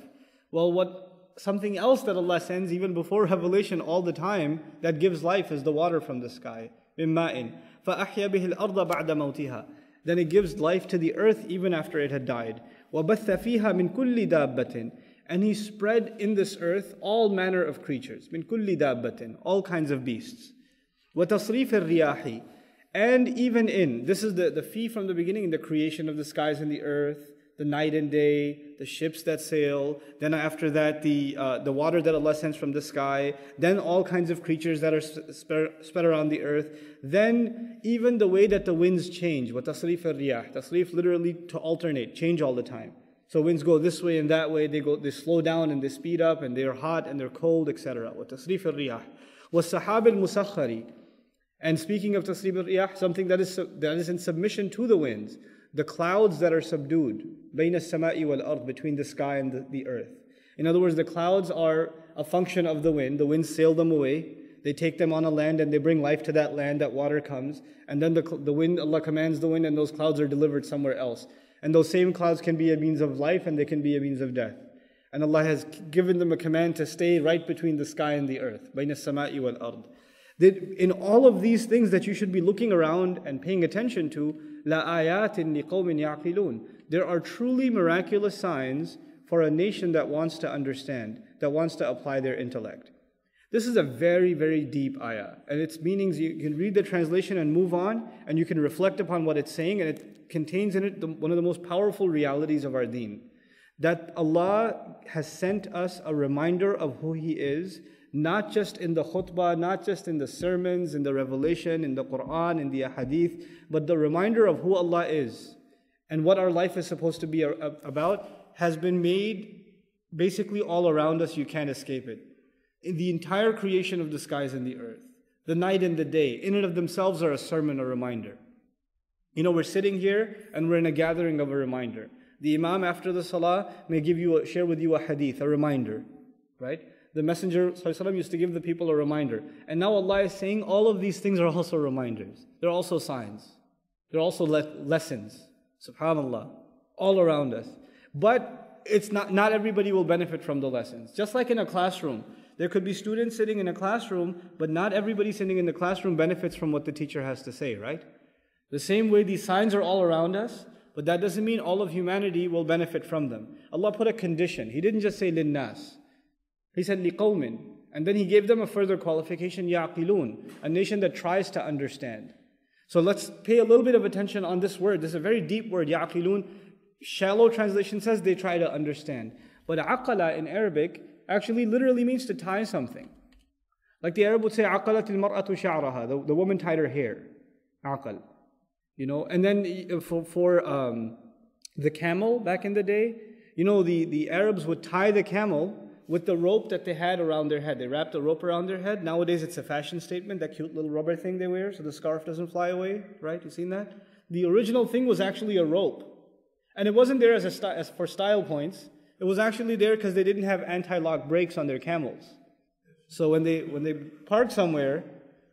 Well, what something else that Allah sends even before revelation all the time that gives life is the water from the sky. مِمَّاءٍ فَأَحْيَا بِهِ الْأَرْضَ بَعْدَ مَوْتِهَا Then it gives life to the earth even after it had died. وَبَثَّ فِيهَا مِن كُلِّ دَابَّةٍ and he spread in this earth all manner of creatures, min kulli dabbatin, all kinds of beasts. وَتَصْرِيفِ الرِّيَاحِ And even in, this is the, the fee from the beginning, the creation of the skies and the earth, the night and day, the ships that sail, then after that, the, uh, the water that Allah sends from the sky, then all kinds of creatures that are spread around the earth, then even the way that the winds change, وَتَصْرِيفِ الرِّيَاحِ Tasrif literally to alternate, change all the time. So winds go this way and that way. They go, they slow down and they speed up, and they are hot and they're cold, etc. وتصريف الرياح والسحاب المسخري. And speaking of tasrib al something that is that is in submission to the winds, the clouds that are subdued بين السماء والأرض between the sky and the, the earth. In other words, the clouds are a function of the wind. The winds sail them away. They take them on a land and they bring life to that land. That water comes, and then the the wind Allah commands the wind, and those clouds are delivered somewhere else. And those same clouds can be a means of life and they can be a means of death. And Allah has given them a command to stay right between the sky and the earth. That in all of these things that you should be looking around and paying attention to, There are truly miraculous signs for a nation that wants to understand, that wants to apply their intellect. This is a very, very deep ayah, and its meanings you can read the translation and move on, and you can reflect upon what it's saying, and it contains in it the, one of the most powerful realities of our deen. That Allah has sent us a reminder of who He is, not just in the khutbah, not just in the sermons, in the revelation, in the Quran, in the hadith, but the reminder of who Allah is and what our life is supposed to be about has been made basically all around us. You can't escape it in the entire creation of the skies and the earth, the night and the day, in and of themselves are a sermon, a reminder. You know, we're sitting here and we're in a gathering of a reminder. The Imam after the Salah may give you a, share with you a hadith, a reminder, right? The Messenger وسلم, used to give the people a reminder. And now Allah is saying all of these things are also reminders. They're also signs. They're also le- lessons. SubhanAllah. All around us. But it's not, not everybody will benefit from the lessons. Just like in a classroom, there could be students sitting in a classroom, but not everybody sitting in the classroom benefits from what the teacher has to say, right? The same way these signs are all around us, but that doesn't mean all of humanity will benefit from them. Allah put a condition. He didn't just say linnas. He said liqawmin. And then He gave them a further qualification, yaqilun, a nation that tries to understand. So let's pay a little bit of attention on this word. This is a very deep word, yaqilun. Shallow translation says they try to understand. But aqala in Arabic actually literally means to tie something. Like the Arab would say, عَقَلَتِ الْمَرْأَةُ شَعْرَهَا the, the woman tied her hair. عَقَل. You know, and then uh, for, for um, the camel back in the day, you know, the, the Arabs would tie the camel with the rope that they had around their head. They wrapped a rope around their head. Nowadays, it's a fashion statement, that cute little rubber thing they wear so the scarf doesn't fly away, right? You seen that? The original thing was actually a rope. And it wasn't there as, a as for style points. It was actually there because they didn't have anti-lock brakes on their camels. So when they when they park somewhere,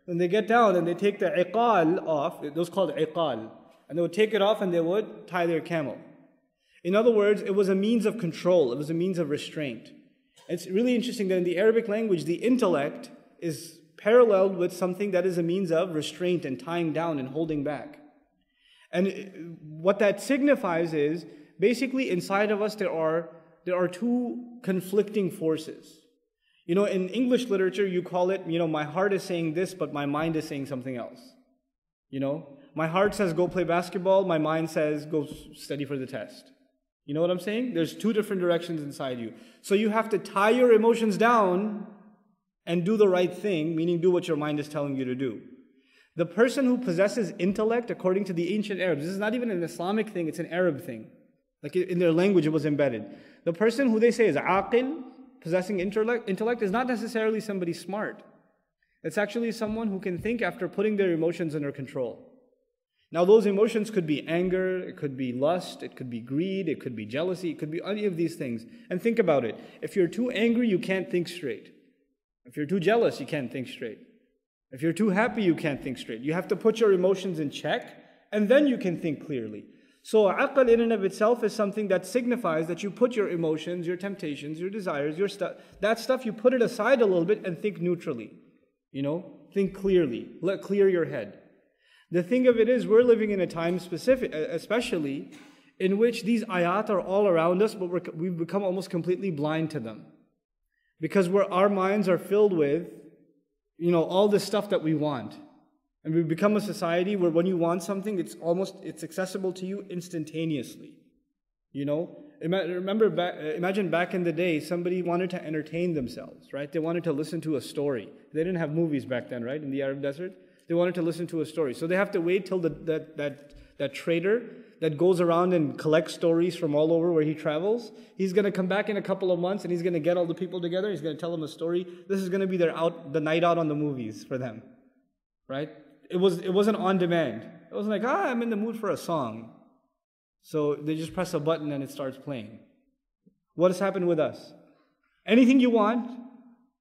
when they get down and they take the iqal off. It was called iqal, and they would take it off and they would tie their camel. In other words, it was a means of control. It was a means of restraint. It's really interesting that in the Arabic language, the intellect is paralleled with something that is a means of restraint and tying down and holding back. And uh, what that signifies is basically inside of us there are there are two conflicting forces. You know, in English literature, you call it, you know, my heart is saying this, but my mind is saying something else. You know, my heart says go play basketball, my mind says go study for the test. You know what I'm saying? There's two different directions inside you. So you have to tie your emotions down and do the right thing, meaning do what your mind is telling you to do. The person who possesses intellect, according to the ancient Arabs, this is not even an Islamic thing, it's an Arab thing. Like in their language, it was embedded. The person who they say is aqil, possessing intellect, intellect is not necessarily somebody smart. It's actually someone who can think after putting their emotions under control. Now, those emotions could be anger, it could be lust, it could be greed, it could be jealousy, it could be any of these things. And think about it. If you're too angry, you can't think straight. If you're too jealous, you can't think straight. If you're too happy, you can't think straight. You have to put your emotions in check, and then you can think clearly. So aql in and of itself is something that signifies that you put your emotions, your temptations, your desires, your stuff, that stuff, you put it aside a little bit and think neutrally. You know, think clearly, let clear your head. The thing of it is, we're living in a time specific, especially in which these ayat are all around us, but we have become almost completely blind to them. Because where our minds are filled with, you know, all the stuff that we want. And we become a society where when you want something, it's almost it's accessible to you instantaneously. You know, remember back, imagine back in the day somebody wanted to entertain themselves right they wanted to listen to a story they didn't have movies back then right in the arab desert they wanted to listen to a story so they have to wait till the, that, that, that trader that goes around and collects stories from all over where he travels he's going to come back in a couple of months and he's going to get all the people together he's going to tell them a story this is going to be their out the night out on the movies for them right it was it wasn't on demand. It was like, ah, I'm in the mood for a song. So they just press a button and it starts playing. What has happened with us? Anything you want,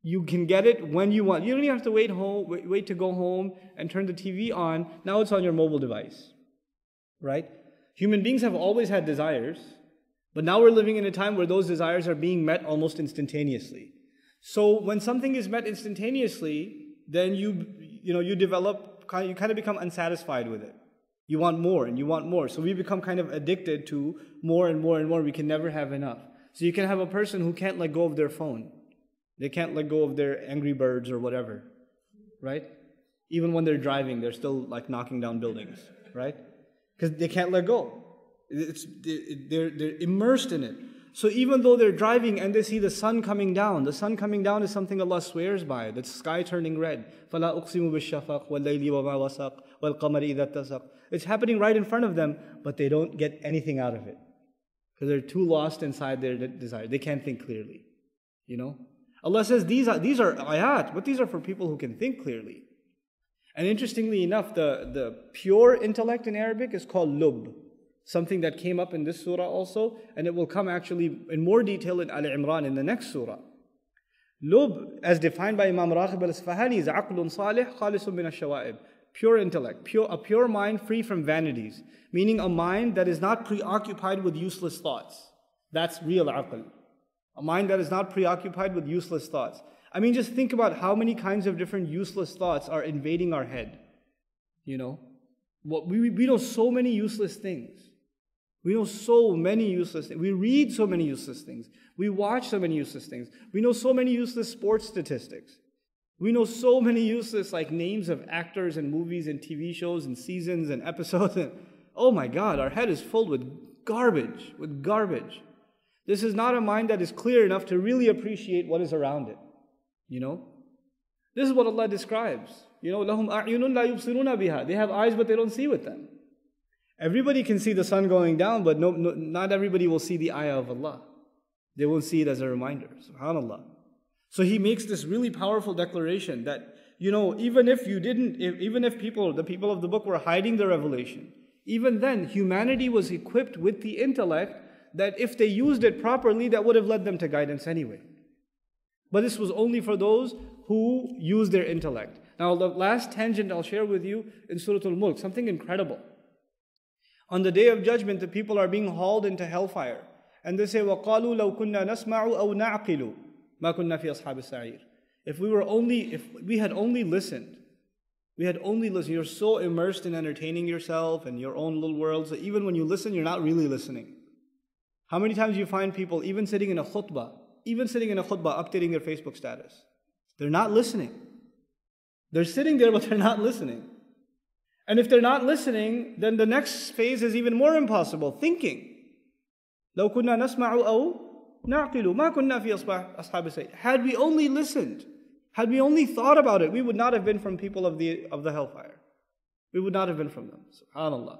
you can get it when you want. You don't even have to wait home, wait, wait to go home and turn the TV on. Now it's on your mobile device. Right? Human beings have always had desires, but now we're living in a time where those desires are being met almost instantaneously. So when something is met instantaneously, then you you know you develop you kind of become unsatisfied with it. You want more and you want more. So we become kind of addicted to more and more and more. We can never have enough. So you can have a person who can't let go of their phone. They can't let go of their Angry Birds or whatever, right? Even when they're driving, they're still like knocking down buildings, right? Because they can't let go. It's, they're, they're immersed in it. So even though they're driving and they see the sun coming down, the sun coming down is something Allah swears by, the sky turning red. It's happening right in front of them, but they don't get anything out of it. Because they're too lost inside their desire. They can't think clearly. You know? Allah says these are, these are ayat, but these are for people who can think clearly. And interestingly enough, the, the pure intellect in Arabic is called lub. Something that came up in this surah also, and it will come actually in more detail in Al Imran in the next surah. Lub, as defined by Imam Raghib al Isfahani, is aqlun salih khalisun min ash-shawa'ib. Pure intellect, pure, a pure mind free from vanities, meaning a mind that is not preoccupied with useless thoughts. That's real aql. A mind that is not preoccupied with useless thoughts. I mean, just think about how many kinds of different useless thoughts are invading our head. You know, what, we, we know so many useless things. We know so many useless things. We read so many useless things. We watch so many useless things. We know so many useless sports statistics. We know so many useless like names of actors and movies and TV shows and seasons and episodes and oh my god, our head is filled with garbage, with garbage. This is not a mind that is clear enough to really appreciate what is around it. You know? This is what Allah describes. You know, لَهُمْ أَعْيُنٌ لَا يُبْصِرُونَ بِهَا They have eyes but they don't see with them. Everybody can see the sun going down, but no, no, not everybody will see the ayah of Allah. They won't see it as a reminder. SubhanAllah. So he makes this really powerful declaration that, you know, even if you didn't, if, even if people, the people of the book were hiding the revelation, even then humanity was equipped with the intellect that if they used it properly, that would have led them to guidance anyway. But this was only for those who use their intellect. Now, the last tangent I'll share with you in Surah Al Mulk, something incredible. On the day of judgment, the people are being hauled into hellfire. And they say, وَقَالُوا لَوْ كُنَّا نَسْمَعُ أَوْ نَعْقِلُ مَا كُنَّا فِي أَصْحَابِ السَّعِيرِ If we were only, if we had only listened, we had only listened. You're so immersed in entertaining yourself and your own little worlds that even when you listen, you're not really listening. How many times do you find people, even sitting in a khutbah, even sitting in a khutbah, updating their Facebook status? They're not listening. They're sitting there, but they're not listening. And if they're not listening, then the next phase is even more impossible thinking. لو كنا نسمع أو ما كنا Had we only listened, had we only thought about it, we would not have been from people of the, of the hellfire. We would not have been from them. SubhanAllah.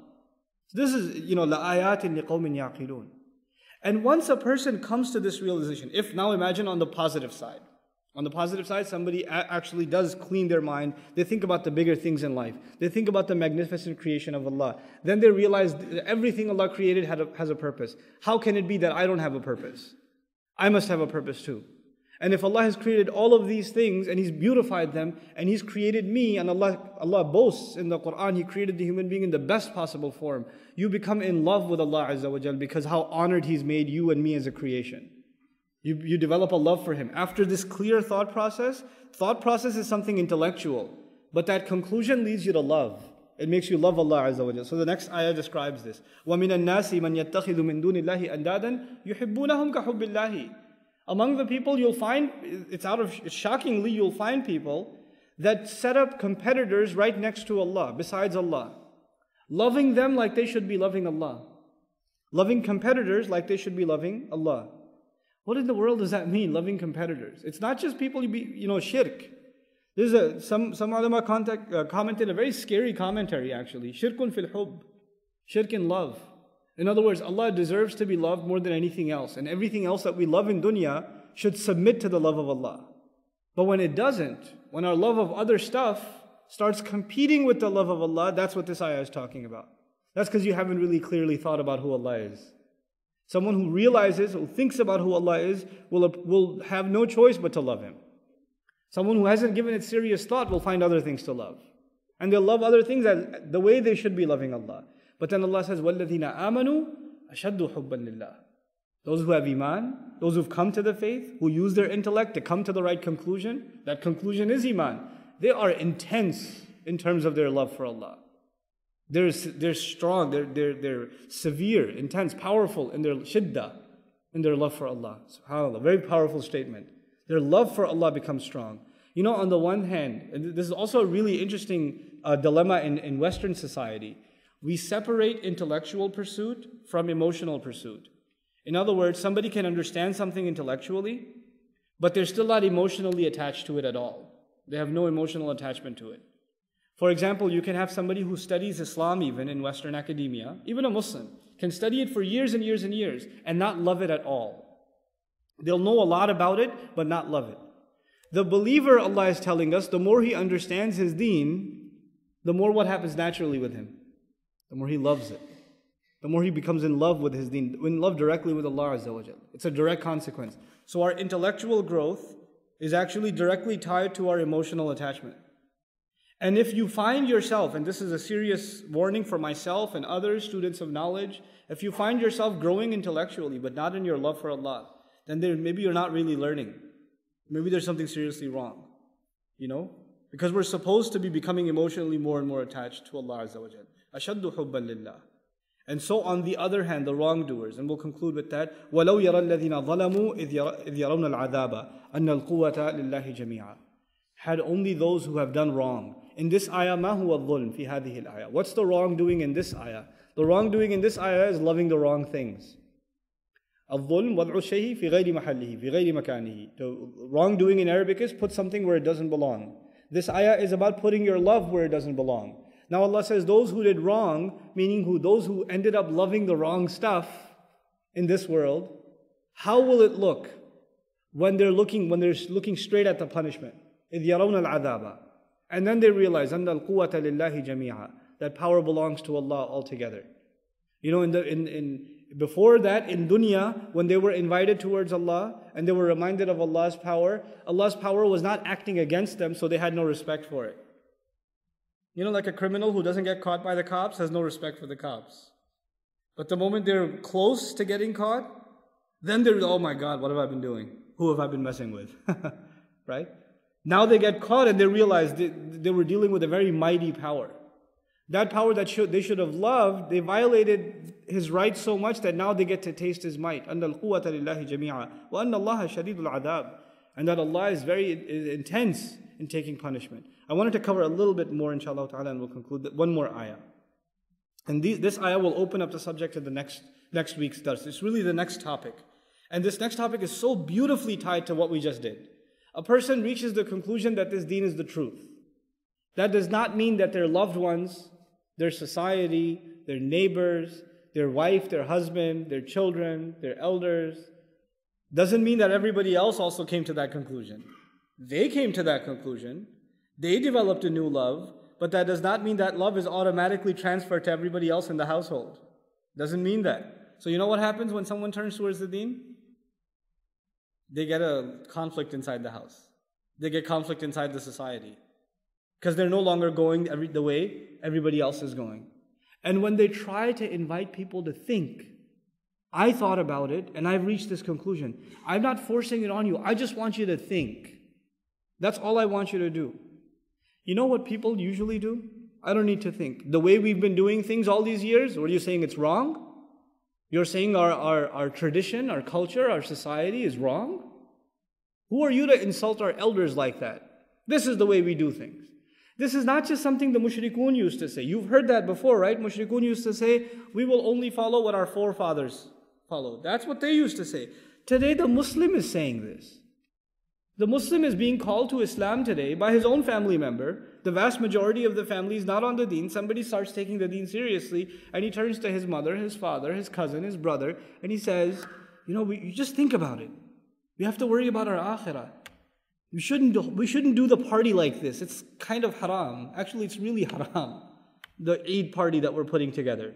So this is, you know, لآيات لقوم يعقلون. And once a person comes to this realization, if now imagine on the positive side, on the positive side, somebody actually does clean their mind. They think about the bigger things in life. They think about the magnificent creation of Allah. Then they realize everything Allah created has a purpose. How can it be that I don't have a purpose? I must have a purpose too. And if Allah has created all of these things and He's beautified them and He's created me, and Allah, Allah boasts in the Quran, He created the human being in the best possible form, you become in love with Allah Azza wa because how honored He's made you and me as a creation. You, you develop a love for him. After this clear thought process, thought process is something intellectual, but that conclusion leads you to love. It makes you love Allah Azza wa Jal. So the next ayah describes this. وَمِنَ النَّاسِ مَنْ يَتَّخِذُ مِن دُونِ اللَّهِ أَنْدَادًا يُحِبُّونَهُمْ كَحُبِّ اللَّهِ Among the people you'll find, it's out of, shockingly you'll find people that set up competitors right next to Allah, besides Allah. Loving them like they should be loving Allah. Loving competitors like they should be loving Allah. What in the world does that mean, loving competitors? It's not just people you, be, you know, shirk. There's a, some, some ulama contact, uh, commented a very scary commentary actually. Shirkun fil hub. Shirk in love. In other words, Allah deserves to be loved more than anything else. And everything else that we love in dunya should submit to the love of Allah. But when it doesn't, when our love of other stuff starts competing with the love of Allah, that's what this ayah is talking about. That's because you haven't really clearly thought about who Allah is. Someone who realizes, who thinks about who Allah is, will, will have no choice but to love Him. Someone who hasn't given it serious thought will find other things to love. And they'll love other things as, the way they should be loving Allah. But then Allah says, وَالَّذِينَ آمَنُوا أَشَدُّ حُبًّا لِلَّهِ Those who have iman, those who've come to the faith, who use their intellect to come to the right conclusion, that conclusion is iman. They are intense in terms of their love for Allah. They're, they're strong, they're, they're, they're severe, intense, powerful in their shiddah, in their love for Allah. SubhanAllah, very powerful statement. Their love for Allah becomes strong. You know, on the one hand, this is also a really interesting uh, dilemma in, in Western society. We separate intellectual pursuit from emotional pursuit. In other words, somebody can understand something intellectually, but they're still not emotionally attached to it at all. They have no emotional attachment to it. For example, you can have somebody who studies Islam even in Western academia, even a Muslim, can study it for years and years and years and not love it at all. They'll know a lot about it, but not love it. The believer, Allah is telling us, the more he understands his deen, the more what happens naturally with him. The more he loves it. The more he becomes in love with his deen, in love directly with Allah Azza wa It's a direct consequence. So our intellectual growth is actually directly tied to our emotional attachment. And if you find yourself, and this is a serious warning for myself and other students of knowledge, if you find yourself growing intellectually but not in your love for Allah, then there, maybe you're not really learning. Maybe there's something seriously wrong. You know? Because we're supposed to be becoming emotionally more and more attached to Allah Azza wa Jal. أَشَدُّ حُبًّا لِلَّهِ and so, on the other hand, the wrongdoers, and we'll conclude with that. وَلَوْ يَرَى الَّذِينَ ظَلَمُوا إِذْ يَرَوْنَ الْعَذَابَ أَنَّ الْقُوَّةَ لِلَّهِ جَمِيعًا Had only those who have done wrong in this ayah, ma huwa dhulm fi hadhihi ayah. What's the wrongdoing in this ayah? The wrongdoing in this ayah is loving the wrong things. الظلم وضع الشيء في غير محله في غير مكانه the wrongdoing in Arabic is put something where it doesn't belong this ayah is about putting your love where it doesn't belong now Allah says those who did wrong meaning who those who ended up loving the wrong stuff in this world how will it look when they're looking when they're looking straight at the punishment إذ يرون العذاب and then they realize, That power belongs to Allah altogether. You know, in the, in, in, before that, in dunya, when they were invited towards Allah and they were reminded of Allah's power, Allah's power was not acting against them, so they had no respect for it. You know, like a criminal who doesn't get caught by the cops has no respect for the cops. But the moment they're close to getting caught, then they're, oh my God, what have I been doing? Who have I been messing with? right? Now they get caught and they realize they, they were dealing with a very mighty power. That power that should, they should have loved, they violated his rights so much that now they get to taste his might. And that Allah is very is intense in taking punishment. I wanted to cover a little bit more inshallah ta'ala and we'll conclude one more ayah. And these, this ayah will open up the subject of the next, next week's dars. It's really the next topic. And this next topic is so beautifully tied to what we just did a person reaches the conclusion that this deen is the truth. That does not mean that their loved ones, their society, their neighbors, their wife, their husband, their children, their elders, doesn't mean that everybody else also came to that conclusion. They came to that conclusion. They developed a new love, but that does not mean that love is automatically transferred to everybody else in the household. Doesn't mean that. So, you know what happens when someone turns towards the deen? they get a conflict inside the house. They get conflict inside the society because they're no longer going every, the way everybody else is going. And when they try to invite people to think, I thought about it and I've reached this conclusion. I'm not forcing it on you. I just want you to think. That's all I want you to do. You know what people usually do? I don't need to think. The way we've been doing things all these years, what are you saying it's wrong? You're saying our, our, our tradition, our culture, our society is wrong? Who are you to insult our elders like that? This is the way we do things. This is not just something the mushrikun used to say. You've heard that before, right? Mushrikun used to say, we will only follow what our forefathers followed. That's what they used to say. Today, the Muslim is saying this. The Muslim is being called to Islam today by his own family member the vast majority of the family is not on the deen. Somebody starts taking the deen seriously, and he turns to his mother, his father, his cousin, his brother, and he says, You know, we, you just think about it. We have to worry about our akhirah. We shouldn't, do, we shouldn't do the party like this. It's kind of haram. Actually, it's really haram, the Eid party that we're putting together.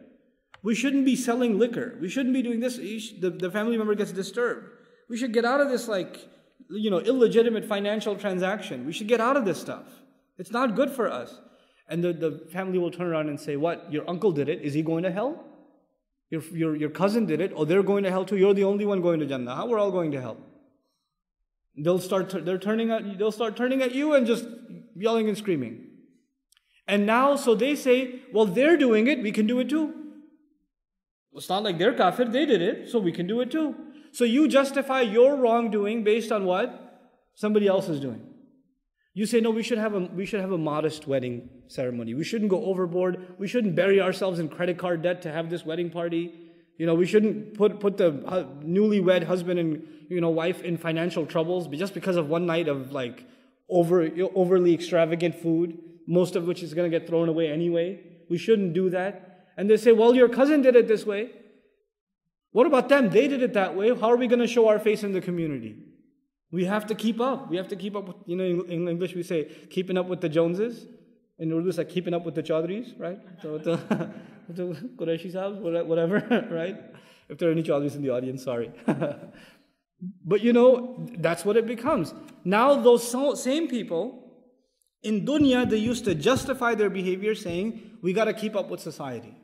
We shouldn't be selling liquor. We shouldn't be doing this. The, the family member gets disturbed. We should get out of this, like, you know, illegitimate financial transaction. We should get out of this stuff. It's not good for us. And the, the family will turn around and say, What? Your uncle did it. Is he going to hell? Your, your, your cousin did it. Oh, they're going to hell too. You're the only one going to Jannah. Huh? We're all going to hell. They'll start, they're turning at, they'll start turning at you and just yelling and screaming. And now, so they say, well, they're doing it, we can do it too. It's not like they're kafir, they did it, so we can do it too. So you justify your wrongdoing based on what somebody else is doing. You say, no, we should, have a, we should have a modest wedding ceremony. We shouldn't go overboard. We shouldn't bury ourselves in credit card debt to have this wedding party. You know, we shouldn't put, put the newlywed husband and, you know, wife in financial troubles just because of one night of like over, overly extravagant food, most of which is going to get thrown away anyway. We shouldn't do that. And they say, well, your cousin did it this way. What about them? They did it that way. How are we going to show our face in the community? We have to keep up. We have to keep up with, you know, in English we say keeping up with the Joneses. In Urdu it's like keeping up with the Chaudhrys," right? So with the, with the Qureshi whatever, right? If there are any Chaudhrys in the audience, sorry. but you know, that's what it becomes. Now those same people, in dunya, they used to justify their behavior saying, we got to keep up with society.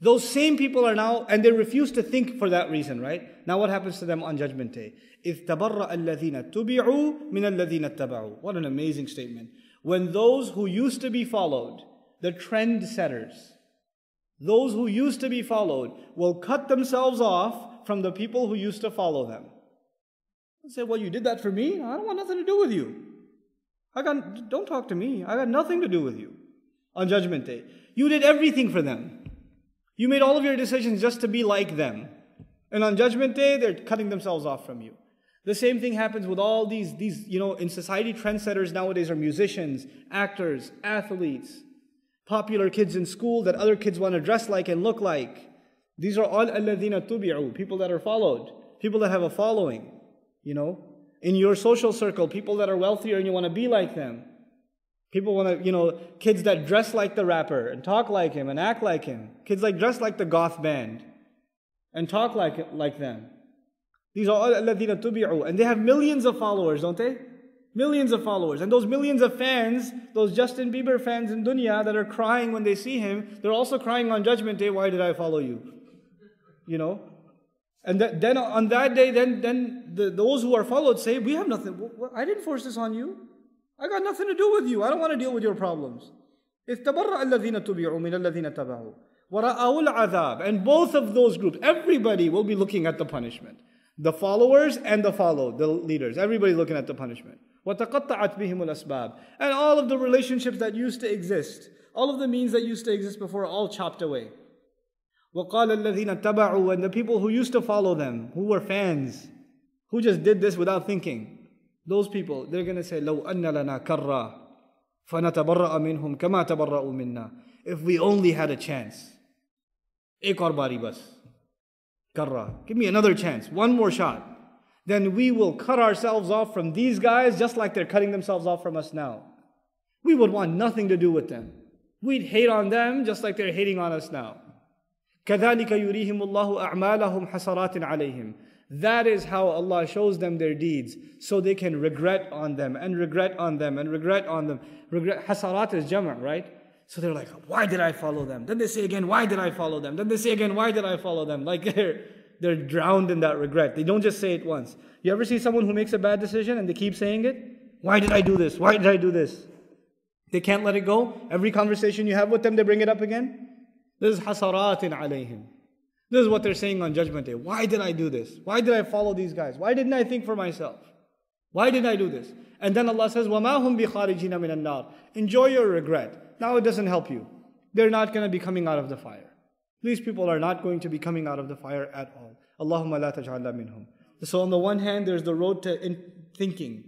Those same people are now, and they refuse to think for that reason, right? Now what happens to them on Judgment Day? إِذْ ladina الَّذِينَ تُبِعُوا مِنَ الَّذِينَ اتَّبَعُوا What an amazing statement. When those who used to be followed, the trend setters, those who used to be followed will cut themselves off from the people who used to follow them. And say, well, you did that for me? I don't want nothing to do with you. I got, don't talk to me. I got nothing to do with you on Judgment Day. You did everything for them. You made all of your decisions just to be like them. And on judgment day, they're cutting themselves off from you. The same thing happens with all these, these, you know, in society, trendsetters nowadays are musicians, actors, athletes, popular kids in school that other kids want to dress like and look like. These are all alladina tubi'u, people that are followed, people that have a following, you know. In your social circle, people that are wealthier and you want to be like them. People want to, you know, kids that dress like the rapper and talk like him and act like him. Kids like dress like the goth band and talk like like them. These are alladhina tubi'u. And they have millions of followers, don't they? Millions of followers. And those millions of fans, those Justin Bieber fans in dunya that are crying when they see him, they're also crying on judgment day, why did I follow you? You know? And that, then on that day, then, then the, those who are followed say, we have nothing. I didn't force this on you. I got nothing to do with you. I don't want to deal with your problems. If تبرأ الذين تبعوا من الذين تبعوا ورأوا العذاب and both of those groups everybody will be looking at the punishment the followers and the followed the leaders everybody looking at the punishment بهم الأسباب and all of the relationships that used to exist all of the means that used to exist before all chopped away وقال الذين تبعوا and the people who used to follow them who were fans who just did this without thinking those people, they're going to say, لو أن لنا كرا فنتبرأ منهم كما تبرأوا منا. If we only had a chance. एक और बारी give me another chance one more shot then we will cut ourselves off from these guys just like they're cutting themselves off from us now we would want nothing to do with them we'd hate on them just like they're hating on us now كذلك يريهم الله أعمالهم حسرات عليهم that is how Allah shows them their deeds, so they can regret on them and regret on them and regret on them. Regret hasarat is jama, right? So they're like, why did I follow them? Then they say again, why did I follow them? Then they say again, why did I follow them? Like they're they're drowned in that regret. They don't just say it once. You ever see someone who makes a bad decision and they keep saying it? Why did I do this? Why did I do this? They can't let it go. Every conversation you have with them, they bring it up again. This is hasaratin alayhim. This is what they're saying on Judgment Day. Why did I do this? Why did I follow these guys? Why didn't I think for myself? Why did I do this? And then Allah says, وَمَا هُمْ بِخَارِجِينَ مِنَ النَّارِ Enjoy your regret. Now it doesn't help you. They're not going to be coming out of the fire. These people are not going to be coming out of the fire at all. Allahumma la taj'alna minhum. So on the one hand, there's the road to thinking.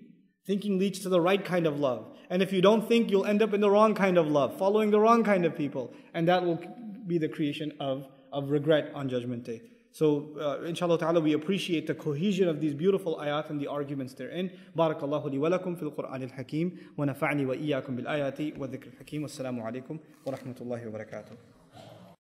Thinking leads to the right kind of love. And if you don't think, you'll end up in the wrong kind of love, following the wrong kind of people. And that will be the creation of of regret on Judgment Day. So, uh, inshallah ta'ala, we appreciate the cohesion of these beautiful ayat and the arguments therein. Barakallahu li walakum fil Qur'an al Hakim, wa nafa'ni wa iyaakum bil ayati wa dhikr al Hakim. Wassalamu alaikum wa rahmatullahi wa barakatuh.